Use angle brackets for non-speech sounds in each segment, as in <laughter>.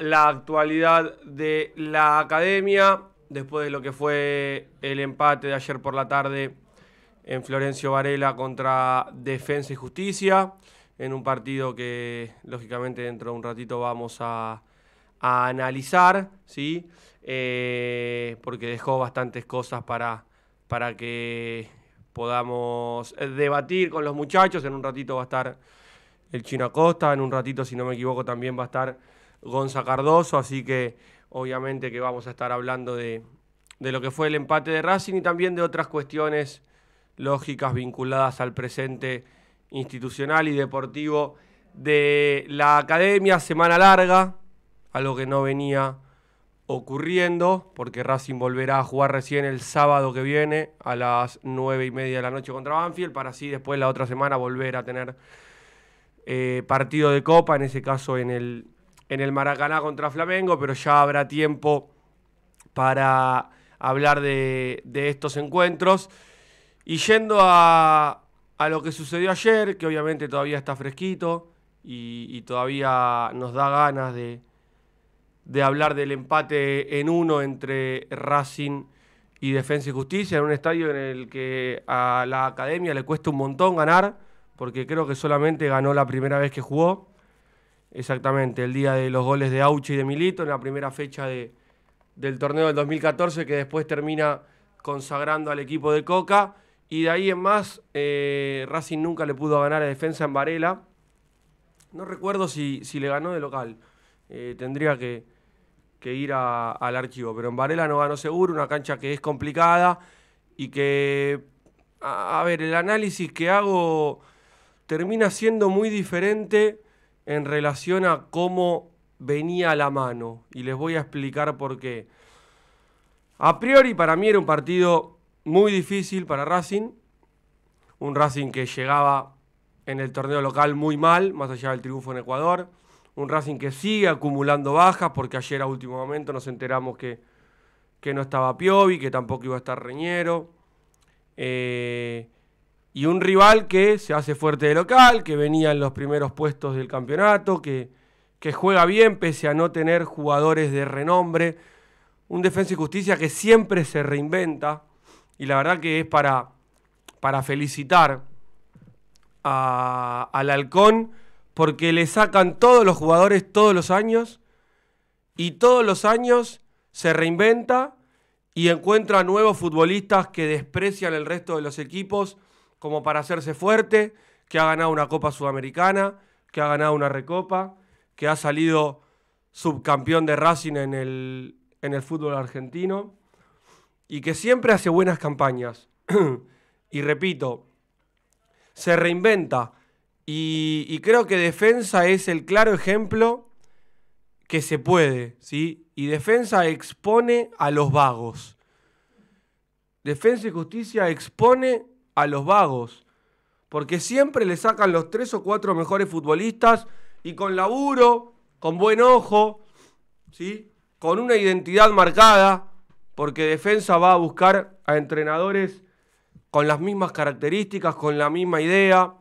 la actualidad de la academia, después de lo que fue el empate de ayer por la tarde en Florencio Varela contra Defensa y Justicia, en un partido que lógicamente dentro de un ratito vamos a, analizar, ¿sí? Eh, porque dejó bastantes cosas para, para que podamos debatir con los muchachos, en un ratito va a estar el Chino Acosta, en un ratito si no me equivoco también va a estar... Gonza Cardoso, así que obviamente que vamos a estar hablando de, de lo que fue el empate de Racing y también de otras cuestiones lógicas vinculadas al presente institucional y deportivo de la academia, semana larga, algo que no venía ocurriendo, porque Racing volverá a jugar recién el sábado que viene a las nueve y media de la noche contra Banfield, para así después la otra semana volver a tener eh, partido de copa, en ese caso en el en el Maracaná contra Flamengo, pero ya habrá tiempo para hablar de, estos encuentros. Y yendo a, lo que sucedió ayer, que obviamente todavía está fresquito y, todavía nos da ganas de, de hablar del empate en uno entre Racing y Defensa y Justicia, en un estadio en el que a la academia le cuesta un montón ganar, porque creo que solamente ganó la primera vez que jugó. Exactamente, el día de los goles de Auche y de Milito, en la primera fecha del torneo del 2014, que después termina consagrando al equipo de Coca. Y de ahí en más, eh, Racing nunca le pudo ganar a defensa en Varela. No recuerdo si, si le ganó de local. Eh, tendría que, ir al archivo. Pero en Varela no ganó seguro, una cancha que es complicada y que, a ver, el análisis que hago termina siendo muy diferente en relación a cómo venía la mano y les voy a explicar por qué. A priori para mí era un partido muy difícil para Racing, un Racing que llegaba en el torneo local muy mal, más allá del triunfo en Ecuador, un Racing que sigue acumulando bajas porque ayer a último momento nos enteramos que, que no estaba Piovi, que tampoco iba a estar Reñero. Eh, y un rival que se hace fuerte de local, que venía en los primeros puestos del campeonato, que, que juega bien pese a no tener jugadores de renombre. Un defensa y justicia que siempre se reinventa y la verdad que es para, para felicitar al halcón porque le sacan todos los jugadores todos los años y todos los años se reinventa y encuentra nuevos futbolistas que desprecian el resto de los equipos como para hacerse fuerte, que ha ganado una Copa Sudamericana, que ha ganado una Recopa, que ha salido subcampeón de Racing en el, fútbol argentino y que siempre hace buenas campañas. <clears throat> y repito, se reinventa y, y, creo que defensa es el claro ejemplo que se puede, ¿sí? Y defensa expone a los vagos. Defensa y justicia expone a los vagos, porque siempre le sacan los tres o cuatro mejores futbolistas y con laburo, con buen ojo, ¿sí? con una identidad marcada, porque defensa va a buscar a entrenadores con las mismas características, con la misma idea,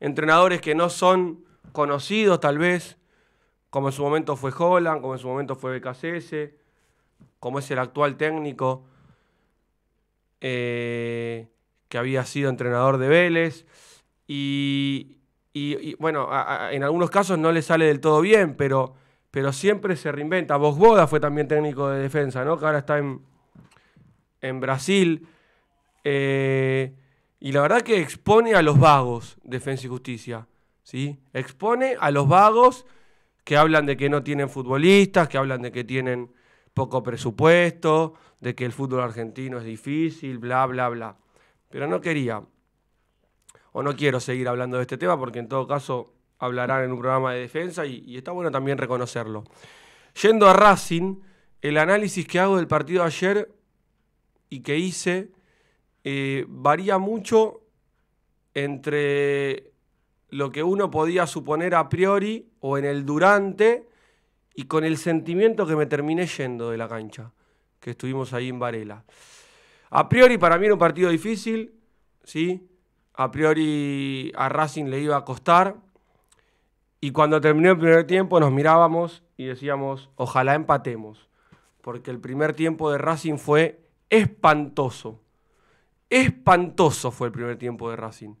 entrenadores que no son conocidos tal vez, como en su momento fue Holland, como en su momento fue BKCS, como es el actual técnico. Eh, que había sido entrenador de Vélez. Y, bueno, en algunos casos no le sale del todo bien, pero, pero siempre se reinventa. Bosboda fue también técnico de defensa, ¿no? Que ahora está en, en Brasil. Eh, y la verdad que expone a los vagos Defensa y Justicia. ¿sí? Expone a los vagos que hablan de que no tienen futbolistas, que hablan de que tienen poco presupuesto, de que el fútbol argentino es difícil, bla, bla, bla. Pero no quería, o no quiero seguir hablando de este tema, porque en todo caso hablarán en un programa de defensa y, está bueno también reconocerlo. Yendo a Racing, el análisis que hago del partido ayer y que hice eh, varía mucho entre lo que uno podía suponer a priori o en el durante y con el sentimiento que me terminé yendo de la cancha, que estuvimos ahí en Varela. A priori para mí era un partido difícil, ¿sí? A priori a Racing le iba a costar. Y cuando terminó el primer tiempo nos mirábamos y decíamos, ojalá empatemos. Porque el primer tiempo de Racing fue espantoso. Espantoso fue el primer tiempo de Racing.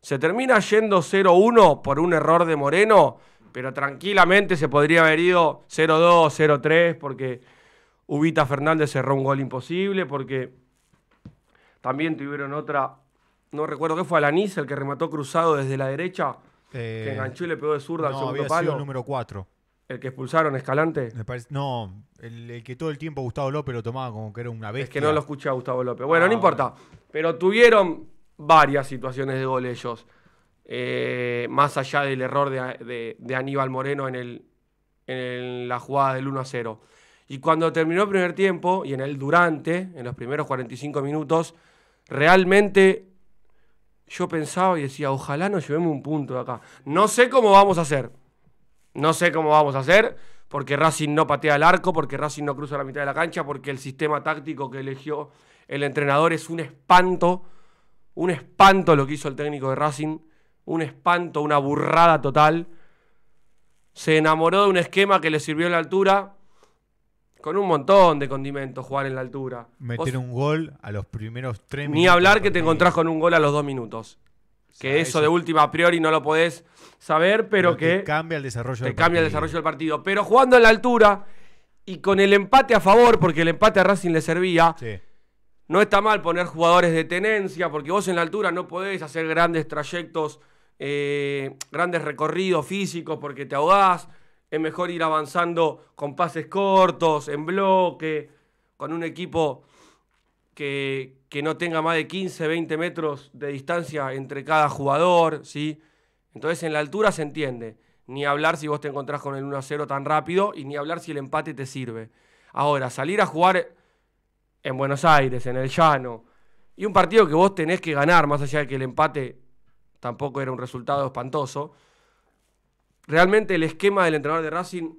Se termina yendo 0-1 por un error de Moreno, pero tranquilamente se podría haber ido 0-2, 0-3, porque Ubita Fernández cerró un gol imposible porque también tuvieron otra, no recuerdo qué fue, Alanis, el que remató cruzado desde la derecha, que eh, enganchó y le pegó de zurda al segundo el número 4. ¿El que expulsaron, Escalante? no, el, que todo el tiempo Gustavo López lo tomaba como que era una bestia. Es que no lo escuchaba Gustavo López. Bueno, no ah. importa. Pero tuvieron varias situaciones de gol ellos. Eh, más allá del error de, Aníbal Moreno en, el, en la jugada del 1 a 0. Y cuando terminó el primer tiempo, y en el durante, en los primeros 45 minutos, realmente yo pensaba y decía, ojalá nos llevemos un punto de acá. No sé cómo vamos a hacer. No sé cómo vamos a hacer, porque Racing no patea el arco, porque Racing no cruza la mitad de la cancha, porque el sistema táctico que eligió el entrenador es un espanto. Un espanto lo que hizo el técnico de Racing. Un espanto, una burrada total. Se enamoró de un esquema que le sirvió en la altura, con un montón de condimentos jugar en la altura. Meter un gol a los primeros tres minutos. Ni hablar que te encontrás con un gol a los dos minutos. Que eso, de última a priori no lo podés saber, pero, que. Te cambia el desarrollo te del cambia el desarrollo del partido. Pero jugando en la altura y con el empate a favor, porque el empate a Racing le servía. No está mal poner jugadores de tenencia, porque vos en la altura no podés hacer grandes trayectos, eh, grandes recorridos físicos, porque te ahogás es mejor ir avanzando con pases cortos, en bloque, con un equipo que, que, no tenga más de 15, 20 metros de distancia entre cada jugador, ¿sí? Entonces en la altura se entiende. Ni hablar si vos te encontrás con el 1-0 tan rápido y ni hablar si el empate te sirve. Ahora, salir a jugar en Buenos Aires, en el llano, y un partido que vos tenés que ganar, más allá de que el empate tampoco era un resultado espantoso, realmente el esquema del entrenador de Racing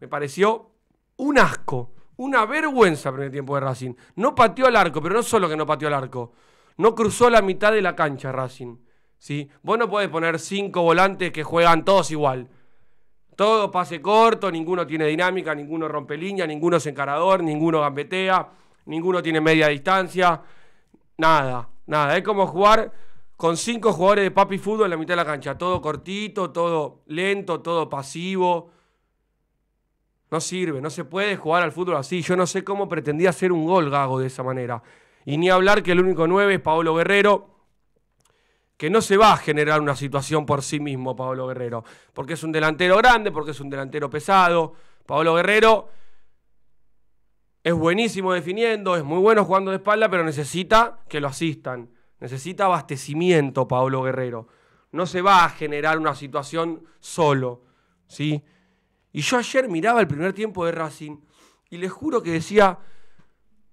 me pareció un asco, una vergüenza en el tiempo de Racing. No pateó al arco, pero no solo que no pateó al arco, no cruzó la mitad de la cancha Racing. ¿sí? Vos no podés poner cinco volantes que juegan todos igual. Todo pase corto, ninguno tiene dinámica, ninguno rompe línea, ninguno es encarador, ninguno gambetea, ninguno tiene media distancia. Nada, nada. Es como jugar con cinco jugadores de papi fútbol en la mitad de la cancha. Todo cortito, todo lento, todo pasivo. No sirve, no se puede jugar al fútbol así. Yo no sé cómo pretendía hacer un gol Gago de esa manera. Y ni hablar que el único 9 es Pablo Guerrero, que no se va a generar una situación por sí mismo Pablo Guerrero, porque es un delantero grande, porque es un delantero pesado. Pablo Guerrero es buenísimo definiendo, es muy bueno jugando de espalda, pero necesita que lo asistan. Necesita abastecimiento Paolo Guerrero. No se va a generar una situación solo. ¿sí? Y yo ayer miraba el primer tiempo de Racing y les juro que decía,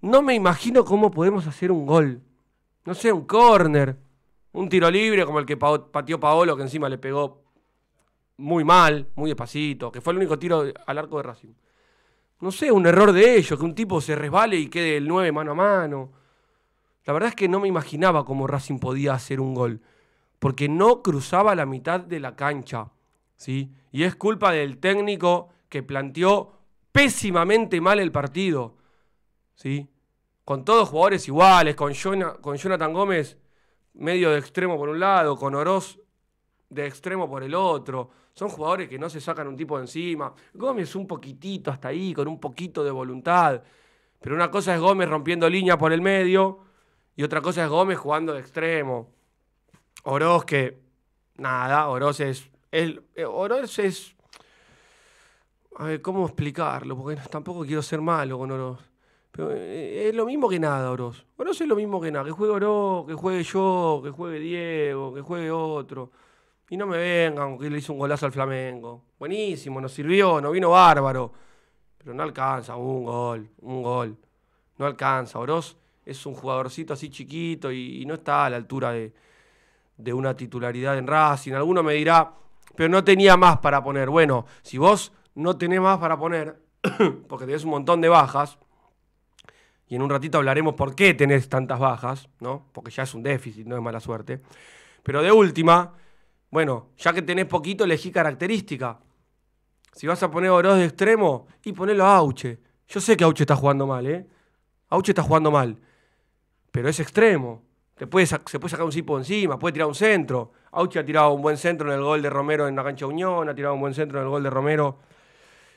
no me imagino cómo podemos hacer un gol. No sé, un córner, un tiro libre como el que pateó Paolo, que encima le pegó muy mal, muy despacito, que fue el único tiro al arco de Racing. No sé, un error de ellos, que un tipo se resbale y quede el 9 mano a mano. La verdad es que no me imaginaba cómo Racing podía hacer un gol, porque no cruzaba la mitad de la cancha. ¿sí? Y es culpa del técnico que planteó pésimamente mal el partido. ¿sí? Con todos jugadores iguales, con, Jonathan Gómez medio de extremo por un lado, con Oroz de extremo por el otro. Son jugadores que no se sacan un tipo de encima. Gómez un poquitito hasta ahí, con un poquito de voluntad. Pero una cosa es Gómez rompiendo línea por el medio y otra cosa es Gómez jugando de extremo. Oroz que, nada, Oroz es... El, eh, Oroz es... A ver, ¿cómo explicarlo? Porque tampoco quiero ser malo con Oroz. Pero eh, es lo mismo que nada, Oroz. Oroz es lo mismo que nada. Que juegue Oroz, que juegue yo, que juegue Diego, que juegue otro. Y no me vengan, que le hizo un golazo al Flamengo. Buenísimo, nos sirvió, nos vino bárbaro. Pero no alcanza un gol, un gol. No alcanza. Oroz es un jugadorcito así chiquito y, no está a la altura de, de una titularidad en Racing. Alguno me dirá, pero no tenía más para poner. Bueno, si vos no tenés más para poner, <coughs> porque tenés un montón de bajas, y en un ratito hablaremos por qué tenés tantas bajas, ¿no? Porque ya es un déficit, no es mala suerte. Pero de última, bueno, ya que tenés poquito, elegí característica. Si vas a poner Oroz de extremo, y ponelo a Auche. Yo sé que Auche está jugando mal, ¿eh? Auche está jugando mal pero es extremo. Te se puede sacar un cipo encima, puede tirar un centro. Auchi ha tirado un buen centro en el gol de Romero en la cancha Unión, ha tirado un buen centro en el gol de Romero.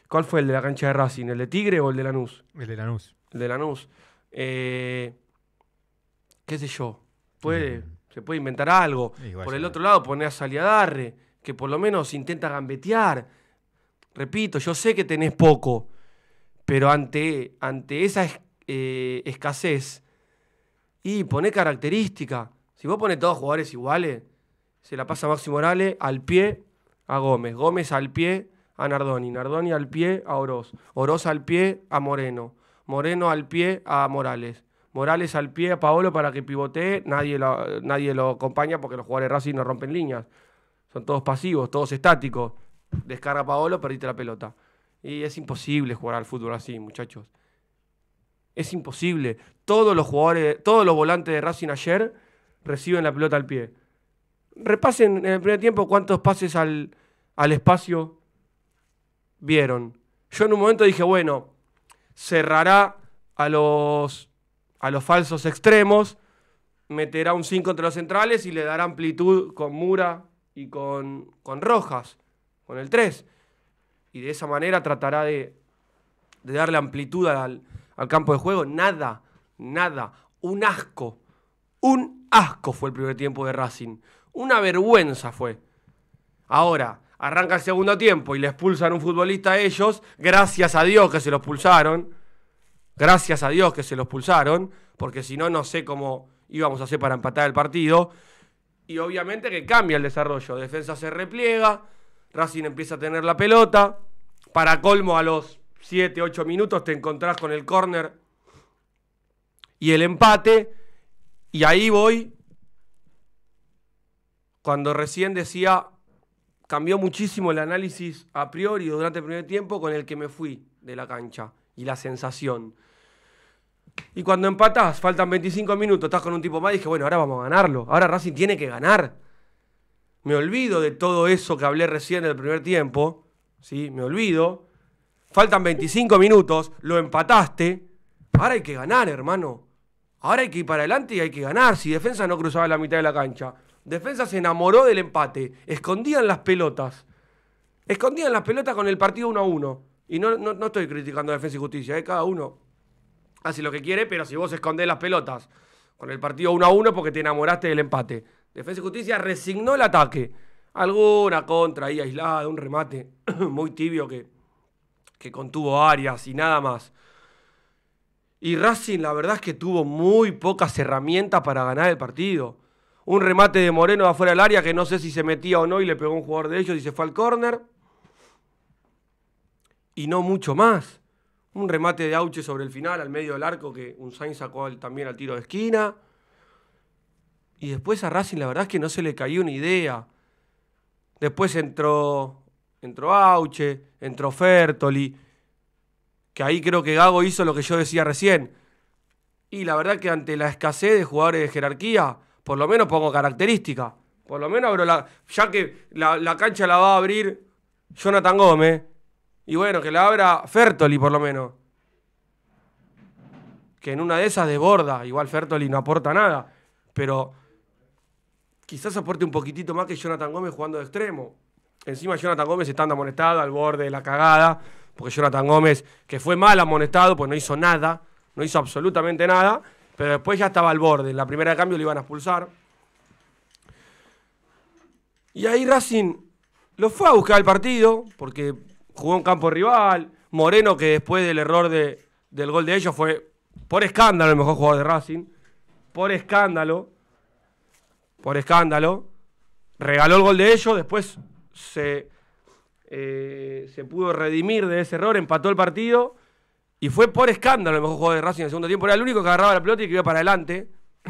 ¿Cuál fue el de la cancha de Racing? ¿El de Tigre o el de Lanús? El de Lanús. El de Lanús. Eh, ¿Qué sé yo? Puede, mm. Se puede inventar algo. por el otro lado, poner a Saliadarre, que por lo menos intenta gambetear. Repito, yo sé que tenés poco, pero ante, ante esa eh, escasez y poné característica. Si vos pones todos jugadores iguales, se la pasa a Morales al pie a Gómez, Gómez al pie a Nardoni, Nardoni al pie a Oroz, Oroz al pie a Moreno, Moreno al pie a Morales, Morales al pie a Paolo para que pivotee, nadie lo, nadie lo acompaña porque los jugadores Racing no rompen líneas. Son todos pasivos, todos estáticos. Descarga a Paolo, perdiste la pelota. Y es imposible jugar al fútbol así, muchachos. Es imposible todos los jugadores, todos los volantes de Racing ayer reciben la pelota al pie. Repasen en el primer tiempo cuántos pases al, espacio vieron. Yo en un momento dije, bueno, cerrará a los, a los falsos extremos, meterá un 5 entre los centrales y le dará amplitud con Mura y con, Rojas, con el 3. Y de esa manera tratará de, darle amplitud al, al campo de juego. Nada nada, un asco. Un asco fue el primer tiempo de Racing. Una vergüenza fue. Ahora, arranca el segundo tiempo y le expulsan un futbolista a ellos. Gracias a Dios que se los pulsaron, Gracias a Dios que se los pulsaron, Porque si no, no sé cómo íbamos a hacer para empatar el partido. Y obviamente que cambia el desarrollo. Defensa se repliega. Racing empieza a tener la pelota. Para colmo, a los 7, 8 minutos te encontrás con el córner y el empate. Y ahí voy cuando recién decía, cambió muchísimo el análisis a priori durante el primer tiempo con el que me fui de la cancha y la sensación. Y cuando empatás, faltan 25 minutos, estás con un tipo más, dije, bueno, ahora vamos a ganarlo. Ahora Racing tiene que ganar. Me olvido de todo eso que hablé recién del primer tiempo. ¿sí? Me olvido. Faltan 25 minutos, lo empataste. Ahora hay que ganar, hermano. Ahora hay que ir para adelante y hay que ganar. Si defensa no cruzaba la mitad de la cancha. Defensa se enamoró del empate. Escondían las pelotas. Escondían las pelotas con el partido 1 a 1. Y no, no, estoy criticando a Defensa y Justicia. ¿eh? Cada uno hace lo que quiere, pero si vos escondés las pelotas con el partido 1 a 1 porque te enamoraste del empate. Defensa y Justicia resignó el ataque. Alguna contra ahí aislada, un remate <clears throat> muy tibio que, que contuvo Arias y nada más. Y Racing, la verdad es que tuvo muy pocas herramientas para ganar el partido. Un remate de Moreno afuera del área que no sé si se metía o no y le pegó un jugador de ellos y se fue al córner. Y no mucho más. Un remate de Auche sobre el final, al medio del arco, que un sacó también al tiro de esquina. Y después a Racing, la verdad es que no se le cayó una idea. Después entró, entró Auche, entró Fertoli que ahí creo que Gago hizo lo que yo decía recién. Y la verdad que ante la escasez de jugadores de jerarquía, por lo menos pongo característica. Por lo menos abro la. Ya que la, cancha la va a abrir Jonathan Gómez. Y bueno, que la abra Fertoli por lo menos. Que en una de esas desborda. Igual Fertoli no aporta nada. Pero quizás aporte un poquitito más que Jonathan Gómez jugando de extremo. Encima Jonathan Gómez está amonestado al borde de la cagada porque Jonathan Gómez, que fue mal amonestado, pues no hizo nada, no hizo absolutamente nada, pero después ya estaba al borde. En la primera de cambio lo iban a expulsar. Y ahí Racing lo fue a buscar al partido, porque jugó en campo rival. Moreno, que después del error de, del gol de ellos, fue por escándalo el mejor jugador de Racing. Por escándalo. Por escándalo. Regaló el gol de ellos, después se eh, se pudo redimir de ese error, empató el partido y fue por escándalo el mejor jugador de Racing en el segundo tiempo. Era el único que agarraba la pelota y que iba para adelante. <coughs>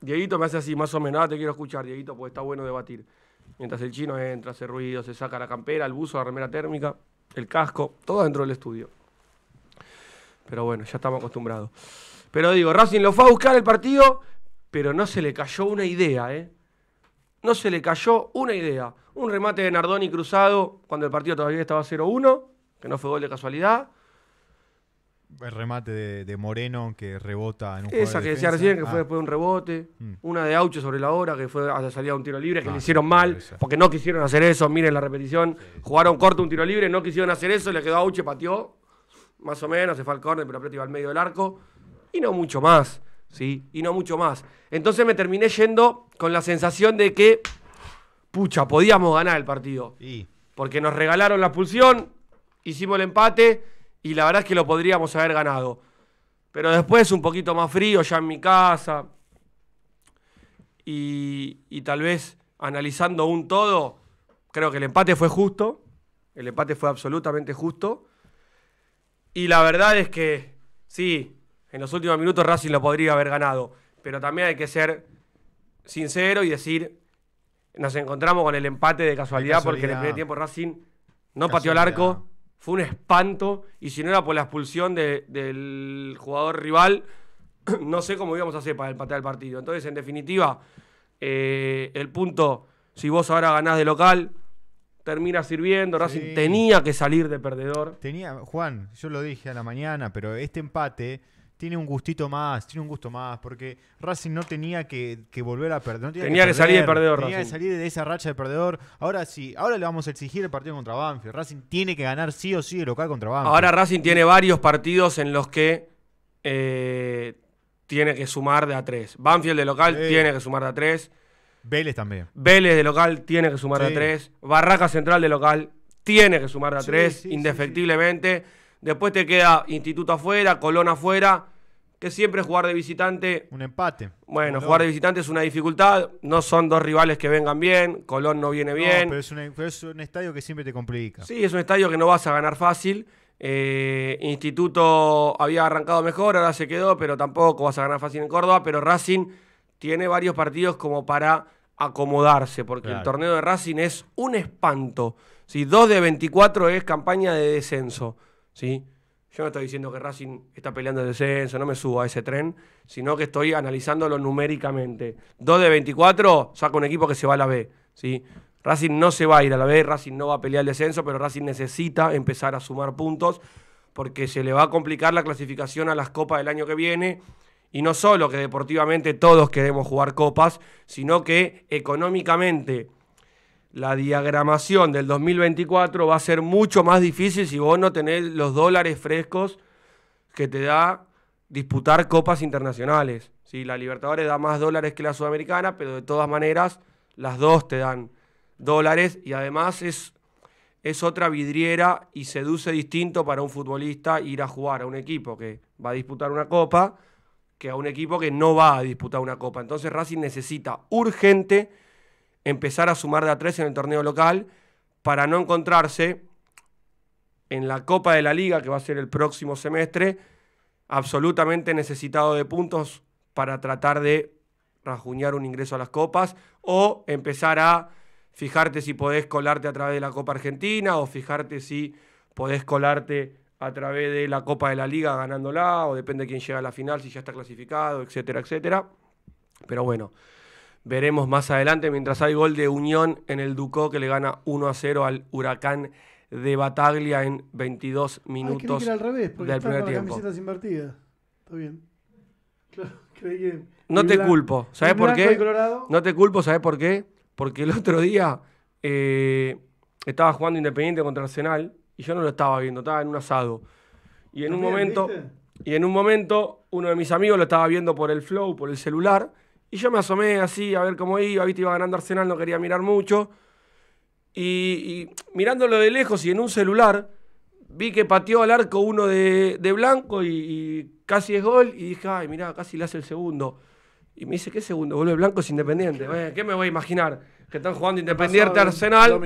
Dieguito me hace así, más o menos. Ah, te quiero escuchar, Dieguito, porque está bueno debatir. Mientras el chino entra, hace ruido, se saca la campera, el buzo, la remera térmica, el casco, todo dentro del estudio. Pero bueno, ya estamos acostumbrados. Pero digo, Racing lo fue a buscar el partido, pero no se le cayó una idea, ¿eh? no se le cayó una idea. Un remate de Nardoni cruzado cuando el partido todavía estaba 0-1, que no fue gol de casualidad. El remate de, Moreno que rebota en un Esa que decía recién, que fue ah. después de un rebote. Mm. Una de Aucho sobre la hora, que fue a un tiro libre, que ah, le hicieron mal, porque no quisieron hacer eso. Miren la repetición. Jugaron corto un tiro libre, no quisieron hacer eso, le quedó a Aucho, pateó. Más o menos, se fue al córner, pero aprieta iba al medio del arco. Y no mucho más. ¿sí? Y no mucho más. Entonces me terminé yendo con la sensación de que, pucha, podíamos ganar el partido. Porque nos regalaron la pulsión, hicimos el empate y la verdad es que lo podríamos haber ganado. Pero después un poquito más frío ya en mi casa y, y tal vez analizando un todo, creo que el empate fue justo, el empate fue absolutamente justo. Y la verdad es que sí, en los últimos minutos Racing lo podría haber ganado. Pero también hay que ser sincero y decir, nos encontramos con el empate de casualidad, porque en el primer tiempo Racing no pateó el arco, fue un espanto, y si no era por la expulsión del jugador rival, <clears throat> no sé cómo íbamos a hacer para empatear el partido. Entonces, en definitiva, eh, el punto, si vos ahora ganás de local, termina sirviendo. Racing tenía que salir de perdedor. Tenía, Juan, yo lo dije a la mañana, pero este empate tiene un gustito más, tiene un gusto más, porque Racing no tenía que, volver a perder. tenía, que, salir de perdedor. Tenía que salir de esa racha de perdedor. Ahora sí, ahora le vamos a exigir el partido contra Banfield. Racing tiene que ganar sí o sí de local contra Banfield. Ahora Racing tiene varios partidos en los que eh, tiene que sumar de a tres. Banfield de local tiene que sumar de a tres. Vélez también. Vélez de local tiene que sumar de a tres. Barraca Central de local tiene que sumar de a tres, indefectiblemente. Después te queda Instituto afuera, Colón afuera que siempre jugar de visitante. Un empate. Bueno, jugar de visitante es una dificultad. No son dos rivales que vengan bien. Colón no viene bien. pero, es un estadio que siempre te complica. Sí, es un estadio que no vas a ganar fácil. Eh, Instituto había arrancado mejor, ahora se quedó, pero tampoco vas a ganar fácil en Córdoba. Pero Racing tiene varios partidos como para acomodarse, porque el torneo de Racing es un espanto. si 2 de 24 es campaña de descenso. ¿sí? Yo no estoy diciendo que Racing está peleando el descenso, no me subo a ese tren, sino que estoy analizándolo numéricamente. dos de 24, saca un equipo que se va a la B. Racing no se va a ir a la B, Racing no va a pelear el descenso, pero Racing necesita empezar a sumar puntos porque se le va a complicar la clasificación a las copas del año que viene. Y no solo que deportivamente todos queremos jugar copas, sino que económicamente la diagramación del 2024 va a ser mucho más difícil si vos no tenés los dólares frescos que te da disputar copas internacionales. Si La Libertadores da más dólares que la Sudamericana, pero de todas maneras las dos te dan dólares y además es, es otra vidriera y seduce distinto para un futbolista ir a jugar a un equipo que va a disputar una copa que a un equipo que no va a disputar una copa. Entonces Racing necesita urgente empezar a sumar de a tres en el torneo local para no encontrarse en la Copa de la Liga, que va a ser el próximo semestre, absolutamente necesitado de puntos para tratar de rajuñar un ingreso a las copas o empezar a fijarte si podés colarte a través de la Copa Argentina o fijarte si podés colarte a través de la Copa de la Liga ganándola o depende de quién llega a la final, si ya está clasificado, etcétera, etcétera. Pero bueno, veremos más adelante. Mientras hay gol de Unión en el Ducó que le gana 1 a 0 al Huracán de Bataglia en 22 minutos al del primer tiempo. no te culpo, ¿sabes por qué? No te culpo, ¿sabes por qué? Porque el otro día eh, estaba jugando Independiente contra Arsenal y yo no lo estaba viendo, estaba en un asado. Y en un momento, y en un momento, uno de mis amigos lo estaba viendo por el flow, por el celular, y yo me asomé así a ver cómo iba, viste, iba ganando Arsenal, no quería mirar mucho. Y, mirándolo de lejos y en un celular, vi que pateó al arco uno de, blanco y, casi es gol. Y dije, ay, mirá, casi le hace el segundo. Y me dice, ¿qué segundo? Vuelve blanco es independiente. Eh, ¿Qué me voy a imaginar? Que están jugando Independiente Arsenal.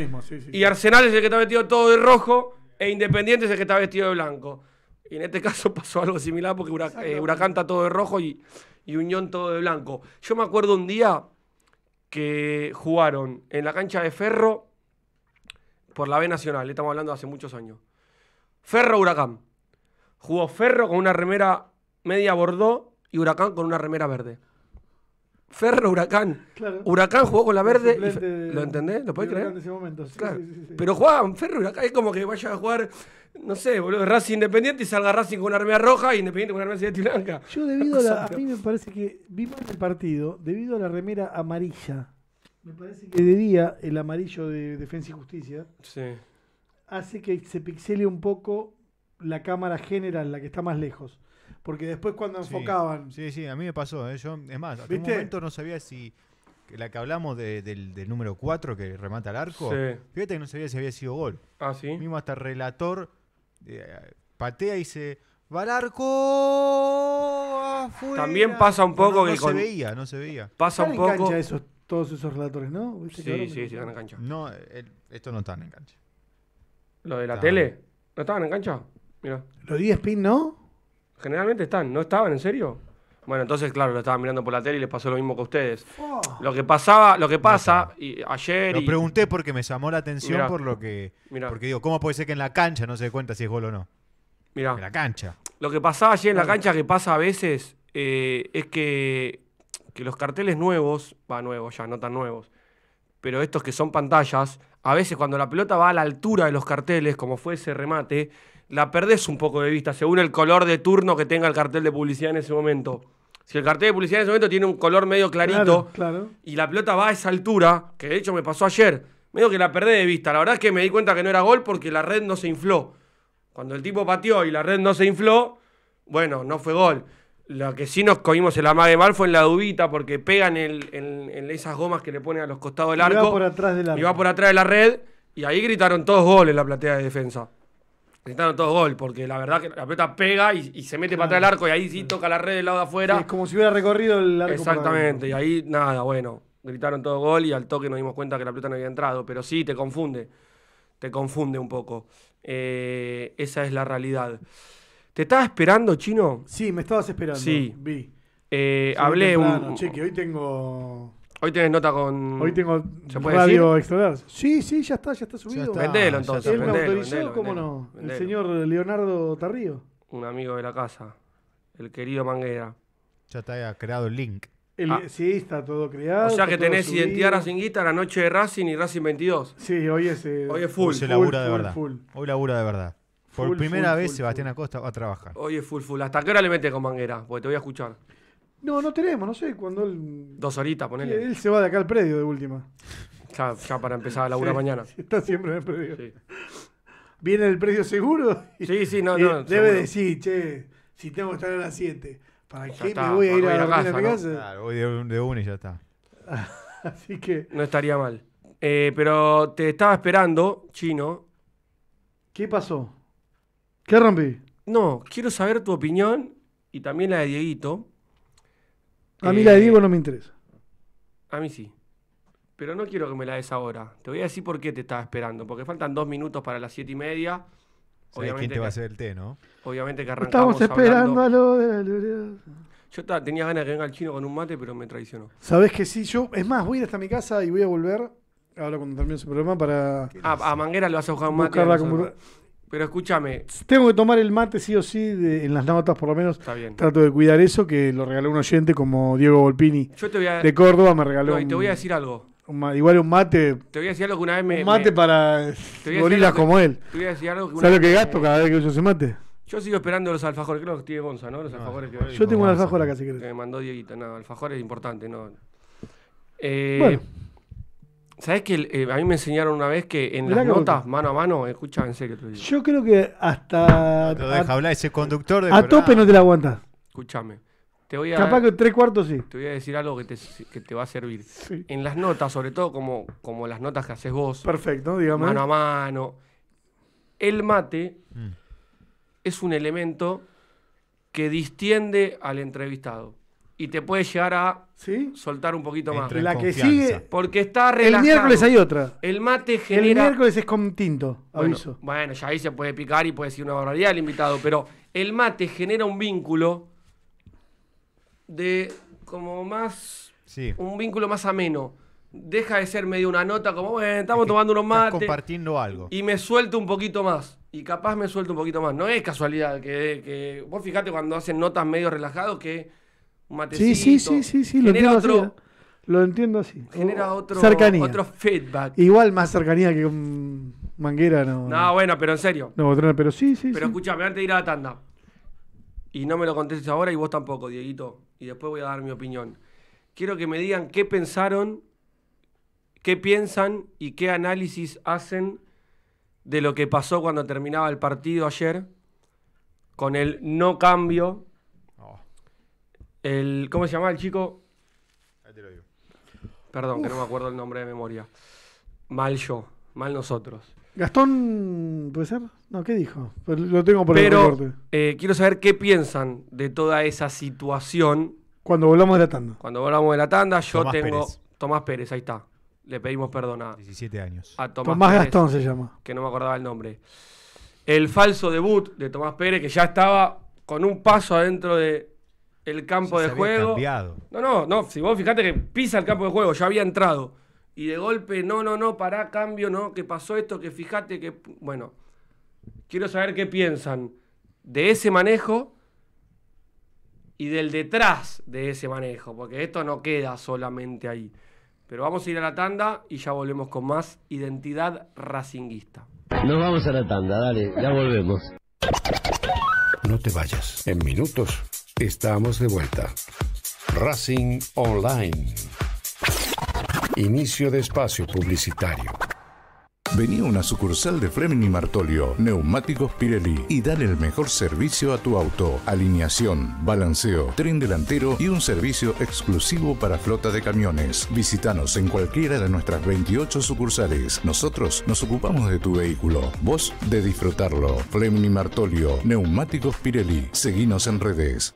y Arsenal es el que está vestido todo de rojo e Independiente es el que está vestido de blanco. Y en este <laughs> caso pasó algo similar porque eh, Huracán está todo de rojo y, y Unión todo de blanco. Yo me acuerdo un día que jugaron en la cancha de Ferro por la B Nacional, estamos hablando hace muchos años. Ferro Huracán. Jugó Ferro con una remera media bordó y Huracán con una remera verde. Ferro Huracán. Huracán jugó con la verde. ¿Lo entendés? ¿Lo podés creer? Pero Juan, Ferro Huracán. Es como que vaya a jugar, no sé, boludo, Racing Independiente y salga Racing con una armea roja y Independiente con una armea blanca. Yo, debido a A mí me parece que vimos el partido, debido a la remera amarilla. Me parece que de día el amarillo de Defensa y Justicia hace que se pixele un poco la cámara general, la que está más lejos. Porque después cuando enfocaban. Sí, sí, a mí me pasó. ¿eh? Yo, es más, en un momento no sabía si. La que hablamos del, número 4 que remata el arco. Sí. Fíjate que no sabía si había sido gol. Ah, sí. Mismo hasta el relator eh, patea y dice... ¡Va al arco! También pasa un poco que no, se veía, no se veía. Pasa un poco. En cancha todos esos relatores, ¿no? Sí, sí, sí, están en cancha. No, esto estos no están en cancha. ¿Lo de la tele? ¿No estaban en cancha? Mira. ¿Lo de ESPN no? Generalmente están, ¿no estaban? ¿En serio? Bueno, entonces, claro, lo estaban mirando por la tele y les pasó lo mismo que a ustedes. Oh. Lo que pasaba, lo que pasa, y ayer. Lo pregunté porque me llamó la atención por lo que. Porque digo, ¿cómo puede ser que en la cancha no se dé cuenta si es gol o no? Mira, En la cancha. Lo que pasaba ayer en la cancha, que pasa a veces, eh, es que, que los carteles nuevos, va nuevos ya, no tan nuevos, pero estos que son pantallas, a veces cuando la pelota va a la altura de los carteles, como fue ese remate, la perdés un poco de vista, según el color de turno que tenga el cartel de publicidad en ese momento. Si el cartel de publicidad en ese momento tiene un color medio clarito y la pelota va a esa altura, que de hecho me pasó ayer, medio que la perdé de vista. La verdad es que me di cuenta que no era gol porque la red no se infló. Cuando el tipo pateó y la red no se infló, bueno, no fue gol. Lo que sí nos comimos el de mal fue en la dubita porque pegan en, esas gomas que le ponen a los costados del arco. Y por atrás de la, y va por atrás de la red y ahí gritaron todos goles la platea de defensa. Gritaron todo gol, porque la verdad que la pelota pega y, se mete para atrás del arco y ahí sí toca la red del lado de afuera. es como si hubiera recorrido el arco. Exactamente, y ahí nada, bueno, gritaron todo gol y al toque nos dimos cuenta que la pelota no había entrado, pero sí, te confunde, te confunde un poco. Eh, esa es la realidad. ¿Te estabas esperando, Chino? Sí, me estabas esperando. Sí. Vi. Eh, hablé un... Che, Cheque, hoy tengo... Hoy tenés nota con. Hoy tengo radio extra Sí, sí, ya está, ya está subido. Ya está. Vendelo entonces. ¿Quién me autorizó, cómo no. El señor Leonardo Tarrío. Un amigo de la casa. El querido Manguera. Ya te está creado el link. Ah. Sí, está todo creado. O sea que tenés subido. identidad racinguista la noche de Racing y Racing 22. Sí, hoy es. Eh, hoy es full. Hoy se labura de verdad. Hoy labura de verdad. Por primera vez Sebastián Acosta va a trabajar. Hoy es full full. ¿Hasta qué hora le metes con Manguera? Porque te voy a escuchar. No, no tenemos, no sé, cuando él... Dos horitas, ponele. Él se va de acá al predio de última. Ya, para empezar a la una mañana. Está siempre en el predio. Viene el predio seguro. sí, sí, no, no. debe decir, che, si tengo que estar a las 7, ¿para qué me voy a ir a, la casa? casa? Claro, voy de, una y ya está. <laughs> Así que... No estaría mal. Eh, pero te estaba esperando, chino. ¿Qué pasó? ¿Qué rompí? No, quiero saber tu opinión y también la de Dieguito a mí la de eh, Diego no me interesa. A mí sí. Pero no quiero que me la des ahora. Te voy a decir por qué te estaba esperando. Porque faltan dos minutos para las siete y media. Obviamente que, va a hacer el té, ¿no? Obviamente que arrancamos Estamos esperando a lo de Yo tenía ganas de que venga el chino con un mate, pero me traicionó. Sabes que sí, yo, es más, voy a ir hasta mi casa y voy a volver, ahora cuando termine su programa, para... a Manguera lo vas a buscar un mate. Pero escúchame. Tengo que tomar el mate sí o sí en las notas, por lo menos. Está bien. Trato de cuidar eso, que lo regaló un oyente como Diego Volpini. Yo te voy a... De Córdoba me regaló. No, y te voy a decir algo. igual un mate. Te voy a decir algo que una vez me. Un mate para gorilas como él. Te ¿Sabes lo que gasto cada vez que yo se mate? Yo sigo esperando los alfajores, creo que tiene Gonza, ¿no? Los alfajores que. Yo tengo un alfajor acá si querés. Que me mandó Dieguito, no, alfajores importante, no. Eh, bueno. ¿Sabes que eh, a mí me enseñaron una vez que en las notas, mano a mano, escucha en Yo creo que hasta. No deja a, hablar ese conductor de. A tope no te la aguantas. Escúchame. Te voy a, Capaz que tres cuartos sí. Te voy a decir algo que te, va a servir. En las notas, sobre todo como, como las notas que haces vos. Perfecto, digamos. Mano a mano. El mate mm. es un elemento que distiende al entrevistado y te puede llegar a soltar un poquito más. Entre la que sigue. Porque está relajado. El miércoles hay otra. El mate genera. El miércoles es con tinto, bueno, aviso. Bueno, ya ahí se puede picar y puede decir una barbaridad el invitado, pero el mate genera un vínculo de como más. Sí. Un vínculo más ameno. Deja de ser medio una nota como, bueno, estamos tomando unos mates. compartiendo algo. Y me suelto un poquito más. Y capaz me suelto un poquito más. No es casualidad que, vos fijate cuando hacen notas medio relajados que un Sí, sí, sí, sí, lo entiendo así. Genera otro, feedback. Igual más cercanía que Manguera, no. No, bueno, pero en serio. No, pero sí, sí. Pero escúchame, antes de ir a la tanda. Y no me lo contestes ahora y vos tampoco, Dieguito. Y después voy a dar mi opinión. Quiero que me digan qué pensaron, qué piensan y qué análisis hacen de lo que pasó cuando terminaba el partido ayer con el no cambio ¿Cómo se llama el chico? Ahí te lo digo. Perdón, que no me acuerdo el nombre de memoria. Mal yo, mal nosotros. Gastón, ¿puede ser? No, ¿qué dijo? Pues lo tengo por Pero, eh, quiero saber qué piensan de toda esa situación. Cuando volvamos de la tanda. Cuando volvamos de la tanda, yo tengo. Tomás Pérez, ahí está. Le pedimos perdón a. 17 años. A Tomás, Tomás Gastón se llama. Que no me acordaba el nombre. El falso debut de Tomás Pérez, que ya estaba con un paso adentro de, el campo de juego. No, no, no. Si vos fijate que pisa el campo de juego, ya había entrado. Y de golpe, no, no, no, pará, cambio, no, que pasó esto, que fijate que. Bueno, quiero saber qué piensan de ese manejo y del detrás de ese manejo, porque esto no queda solamente ahí. Pero vamos a ir a la tanda y ya volvemos con más identidad racinguista. Nos vamos a la tanda, dale, ya volvemos. No te vayas. En minutos Estamos de vuelta. Racing Online. Inicio de espacio publicitario. Vení a una sucursal de Flemini Martolio, Neumáticos Pirelli y dale el mejor servicio a tu auto. Alineación, balanceo, tren delantero y un servicio exclusivo para flota de camiones. Visítanos en cualquiera de nuestras 28 sucursales. Nosotros nos ocupamos de tu vehículo, vos de disfrutarlo. Fleming Martolio, Neumáticos Pirelli. Seguinos en redes.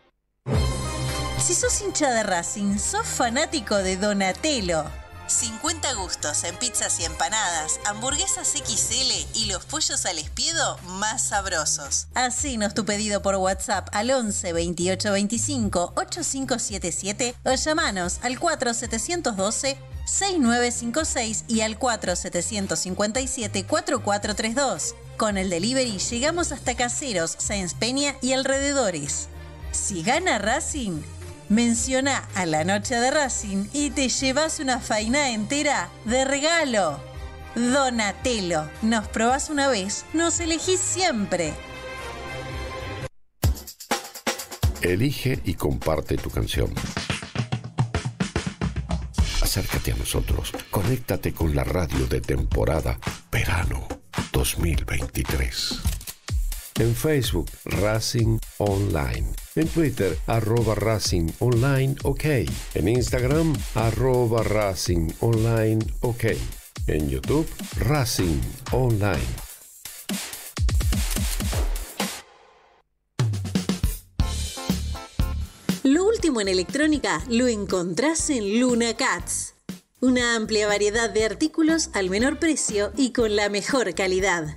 Si sos hincha de Racing, sos fanático de Donatello. 50 gustos en pizzas y empanadas, hamburguesas XL y los pollos al espiedo más sabrosos. Hacenos tu pedido por WhatsApp al 11 28 25 8577 o llamanos al 4 712 6956 y al 4 757 4432. Con el delivery llegamos hasta Caseros, Sáenz Peña y alrededores. Si gana Racing, menciona a la noche de Racing y te llevas una faina entera de regalo. Donatelo, nos probás una vez, nos elegís siempre. Elige y comparte tu canción. Acércate a nosotros, conéctate con la radio de temporada Verano 2023 en Facebook Racing Online, en Twitter arroba Racing Online OK, en Instagram arroba Racing Online OK, en YouTube Racing Online. Lo último en electrónica lo encontrás en Luna Cats. Una amplia variedad de artículos al menor precio y con la mejor calidad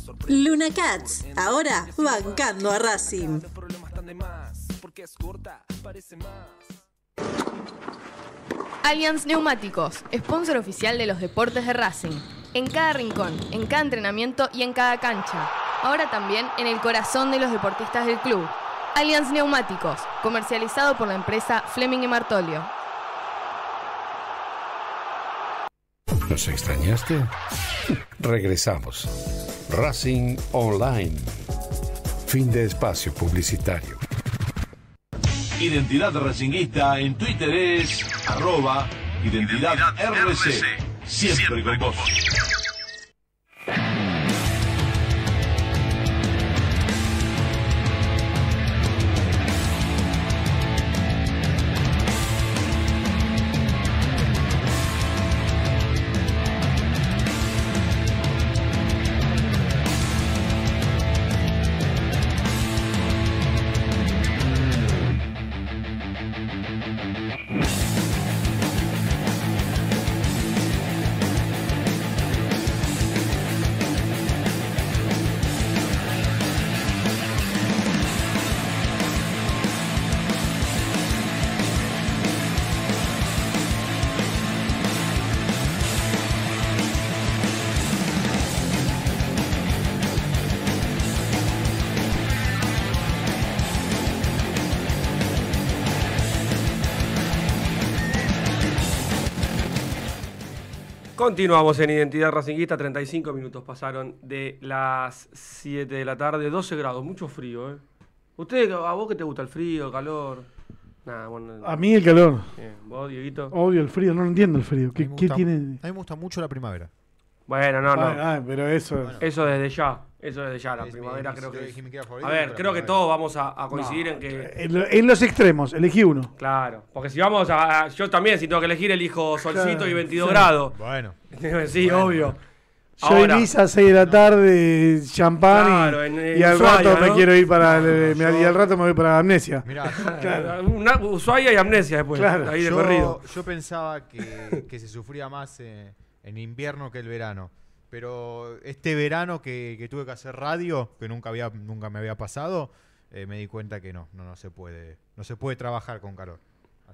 Luna Cats, ahora bancando a Racing. Allianz Neumáticos, sponsor oficial de los deportes de Racing. En cada rincón, en cada entrenamiento y en cada cancha. Ahora también en el corazón de los deportistas del club. Allianz Neumáticos, comercializado por la empresa Fleming y Martolio. ¿Nos extrañaste? Regresamos. Racing Online. Fin de espacio publicitario. Identidad Racinguista en Twitter es arroba identidad, RC. Siempre, Siempre con vos. Continuamos en Identidad Racinguista, 35 minutos pasaron de las 7 de la tarde, 12 grados, mucho frío, ¿eh? ¿Usted, a vos qué te gusta, el frío, el calor? a mí el calor. Bien. ¿Vos, Dieguito? Odio, el frío, no entiendo el frío. ¿Qué, A mí me gusta mucho la primavera. Bueno, no, no. Ah, ah, pero eso. Eso desde ya. Eso desde ya, la primavera creo que. a ver, creo que todos vamos a, coincidir en que. En, los extremos, elegí uno. Claro, porque si vamos a. Yo también, si tengo que elegir, elijo solcito y 22 grados. Bueno. <laughs> sí, obvio. Yo Ibiza a 6 de la tarde, champán y, al rato me quiero ir para el, y al rato me voy para Amnesia. Mirá, <laughs> claro. Una, Ushuaia y Amnesia después, claro. ahí de yo, corrido. Yo pensaba que, que se sufría más eh, en invierno que el verano. Pero este verano que, tuve que hacer radio, que nunca, había, nunca me había pasado, eh, me di cuenta que no, no, no, se puede, no se puede trabajar con calor.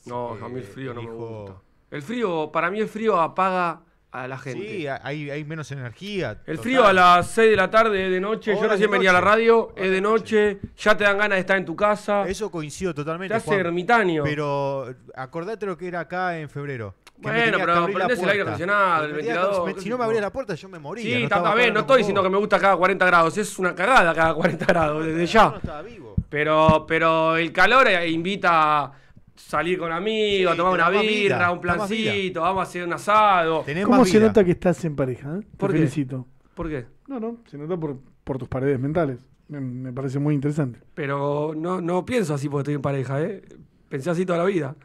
no, a mí el eh, frío no me gusta. El frío, para mí el frío apaga a la gente. Sí, hay, menos energía. El frío a las 6 de la tarde, de noche. yo recién venía a la radio, es de noche. Ya te dan ganas de estar en tu casa. Eso coincido totalmente. Ya ermitaño. Pero acordate lo que era acá en febrero. Bueno, pero prendés el aire acondicionado, el ventilador. si no me abría la puerta, yo me moría. Sí, no no estoy diciendo que me gusta cada 40 grados. Es una cagada cada 40 grados, desde ya. Pero, pero el calor eh, invita salir con amigos, tomar una birra, un plancito, vamos a hacer un asado. ¿Cómo se nota que estás en pareja? Eh? ¿Por qué? ¿Por qué? No, no, se nota por, tus paredes mentales. Me, parece muy interesante. Pero no, pienso así porque estoy en pareja, ¿eh? Pensé así toda la vida.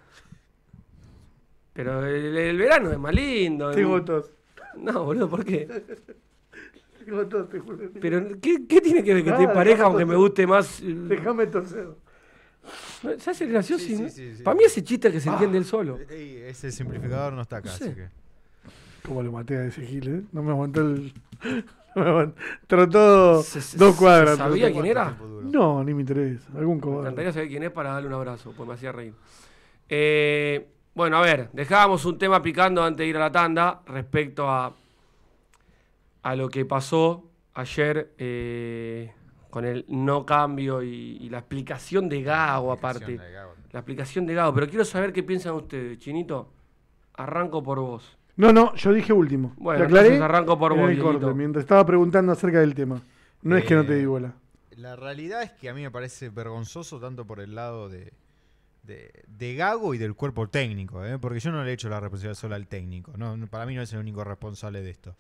Pero el, verano es más lindo. Tengo votos. No, boludo, ¿por qué? Tengo votos, te juro. Pero, ¿qué, tiene que ver que estoy en pareja aunque me guste más? Eh? Déjame entonces. ¿Se es gracioso? ¿no? Para mí ese chiste que se ah, entiende él solo. E, e, ese simplificador no está acá, así que. Como lo maté a ese Gil, eh? No me aguantó el. <laughs> Trotó dos cuadras. ¿Sabía quién era? No, ni me interesa. Algún cobarde. Me saber quién es para darle un abrazo, pues me hacía reír. Eh, bueno, a ver, dejábamos un tema picando antes de ir a la tanda respecto a, a lo que pasó ayer. Eh, con el no cambio y, la explicación de Gago aparte. La explicación de Gago. Pero quiero saber qué piensan ustedes, Chinito. Arranco por vos. No, no, yo dije último. Bueno, aclaré arranco por vos, corto. mientras estaba preguntando acerca del tema. No es que no te eh, di bola. La realidad es que a mí me parece vergonzoso tanto por el lado de, de, de Gago y del cuerpo técnico, ¿eh? porque yo no le he hecho la responsabilidad sola al técnico. No, para mí no es el único responsable de esto.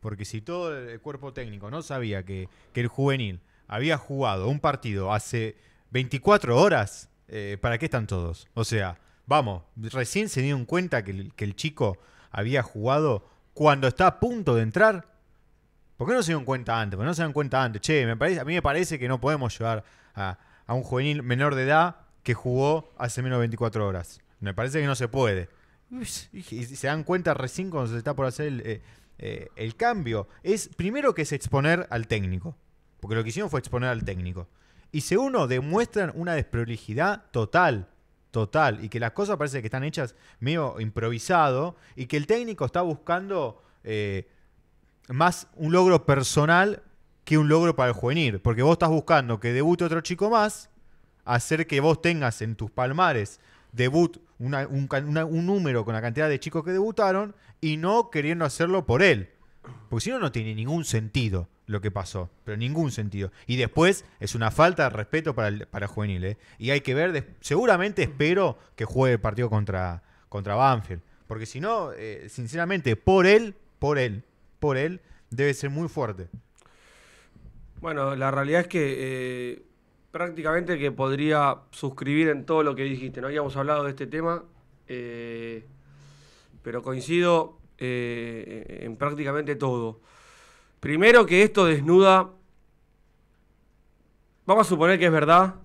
Porque si todo el cuerpo técnico no sabía que, que el juvenil había jugado un partido hace 24 horas, eh, ¿para qué están todos? O sea, vamos, recién se dieron cuenta que el, que el chico había jugado cuando está a punto de entrar. ¿Por qué no se dieron cuenta antes? ¿Por qué no se dan cuenta antes? Che, me parece, a mí me parece que no podemos llevar a, un juvenil menor de edad que jugó hace menos de 24 horas. Me parece que no se puede. Y se dan cuenta recién cuando se está por hacer el, eh, eh, cambio. Es primero que es exponer al técnico. Porque lo que hicimos fue exponer al técnico. Y uno demuestran una desprolijidad total. Total. Y que las cosas parece que están hechas medio improvisado. Y que el técnico está buscando eh, más un logro personal que un logro para el juvenil. Porque vos estás buscando que debute otro chico más. Hacer que vos tengas en tus palmares debut un número con la cantidad de chicos que debutaron. Y no queriendo hacerlo por él. Porque si no, no tiene ningún sentido lo que pasó, pero ningún sentido. Y después es una falta de respeto para, Juvenil. ¿eh? Y hay que ver, seguramente espero que juegue el partido contra, contra Banfield. Porque si no, eh, sinceramente, por él, por él, por él, debe ser muy fuerte. Bueno, la realidad es que eh, prácticamente que podría suscribir en todo lo que dijiste. No habíamos hablado de este tema, pero coincido eh, en prácticamente todo. Primero que esto desnuda, vamos a suponer que es verdad.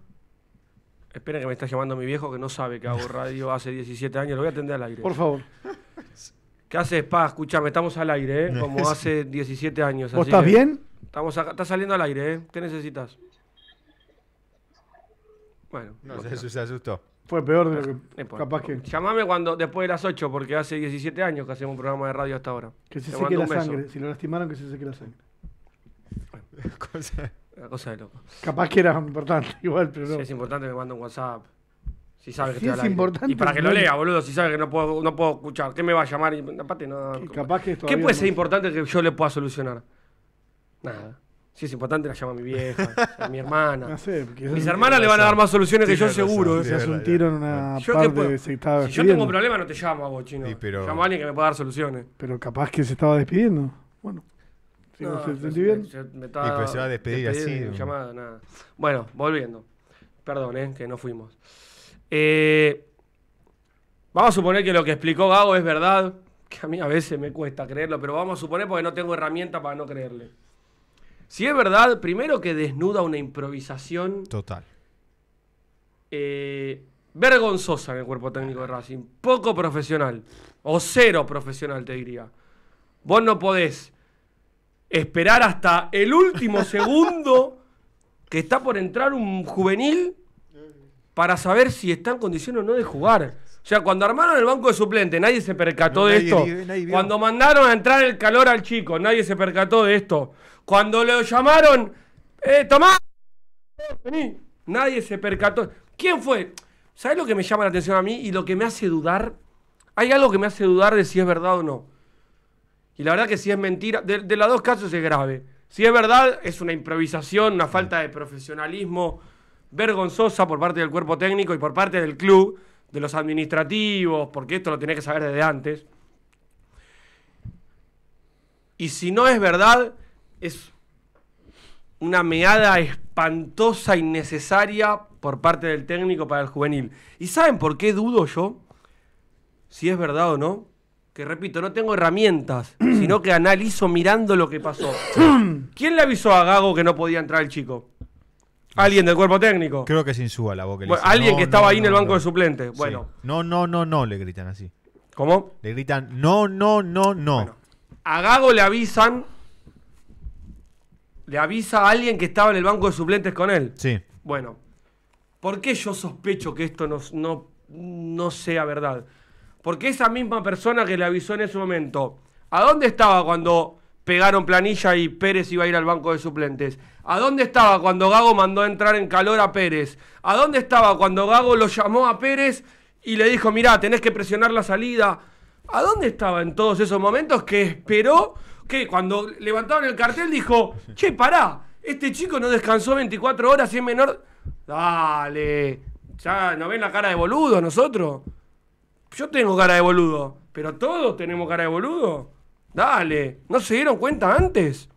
Espera que me está llamando mi viejo que no sabe que hago radio <laughs> hace 17 años, lo voy a atender al aire. Por favor. ¿Qué haces, Pa? Escúchame, estamos al aire, ¿eh? como hace 17 <laughs> años. ¿Vos estás bien? Estamos está saliendo al aire, ¿eh? ¿Qué necesitas? Bueno. No, se asustó. Fue peor de lo que capaz que. Llamame cuando, después de las 8, porque hace 17 años que hacemos un programa de radio hasta ahora. Que se seque la sangre. Si lo lastimaron, que se seque la sangre. <laughs> Cosa- cosa de loco. Capaz que era importante, <laughs> igual, pero Si es importante, me manda un WhatsApp. Si sabe que te estoy es importante, Y para que lo lea, boludo, si sabe que no puedo, no puedo escuchar. ¿Qué me va a llamar? Y, aparte, no. capaz que ¿Qué puede ser importante que yo le pueda solucionar? Nada si es importante, la llama mi vieja, <laughs> a mi hermana. No sé, Mis hermanas le van a dar más soluciones que yo, seguro. Si ¿eh? un tiro en una yo parte se estaba Si yo tengo un problema, no te llamo a vos, chino. Llamo a alguien que me pueda dar soluciones. Pero capaz que se estaba despidiendo. Bueno. se bien. y pues se va a despedir, así. Llamada, nada. Bueno, volviendo. Perdón, ¿eh? que no fuimos. Eh, vamos a suponer que lo que explicó Gago es verdad, que a mí a veces me cuesta creerlo, pero vamos a suponer porque no tengo herramienta para no creerle. Si es verdad, primero que desnuda una improvisación. Total. Eh, vergonzosa en el cuerpo técnico de Racing. Poco profesional. O cero profesional, te diría. Vos no podés esperar hasta el último <laughs> segundo que está por entrar un juvenil para saber si está en condición o no de jugar. O sea, cuando armaron el banco de suplente, nadie se percató de esto. cuando mandaron a entrar el calor al chico, nadie se percató de esto. Cuando lo llamaron, eh, Tomás, vení, nadie se percató. ¿Quién fue? ¿Sabes lo que me llama la atención a mí y lo que me hace dudar? Hay algo que me hace dudar de si es verdad o no. Y la verdad que si es mentira, de, de los dos casos es grave. Si es verdad, es una improvisación, una falta de profesionalismo vergonzosa por parte del cuerpo técnico y por parte del club de los administrativos, porque esto lo tenés que saber desde antes. Y si no es verdad, es una meada espantosa, innecesaria por parte del técnico para el juvenil. ¿Y saben por qué dudo yo? Si es verdad o no. Que repito, no tengo herramientas, sino que analizo mirando lo que pasó. ¿Quién le avisó a Gago que no podía entrar el chico? Alguien del cuerpo técnico. Creo que es Insúa la boca. le bueno, Alguien que estaba ahí en el banco de suplentes. Bueno. No, no, no, no, le gritan así. ¿Cómo? Le gritan, no, no, no, no. a Gago le avisan. Le avisa a alguien que estaba en el banco de suplentes con él. Sí. Bueno, ¿por qué yo sospecho que esto no, no, no sea verdad? Porque esa misma persona que le avisó en ese momento, ¿a dónde estaba cuando pegaron planilla y Pérez iba a ir al banco de suplentes? ¿A dónde estaba cuando Gago mandó a entrar en calor a Pérez? ¿A dónde estaba cuando Gago lo llamó a Pérez y le dijo, mirá, tenés que presionar la salida? ¿A dónde estaba en todos esos momentos que esperó que cuando levantaron el cartel dijo, che, pará, este chico no descansó 24 horas y es menor... Dale, ya no ven la cara de boludo nosotros. Yo tengo cara de boludo, pero todos tenemos cara de boludo. Dale, ¿no se dieron cuenta antes?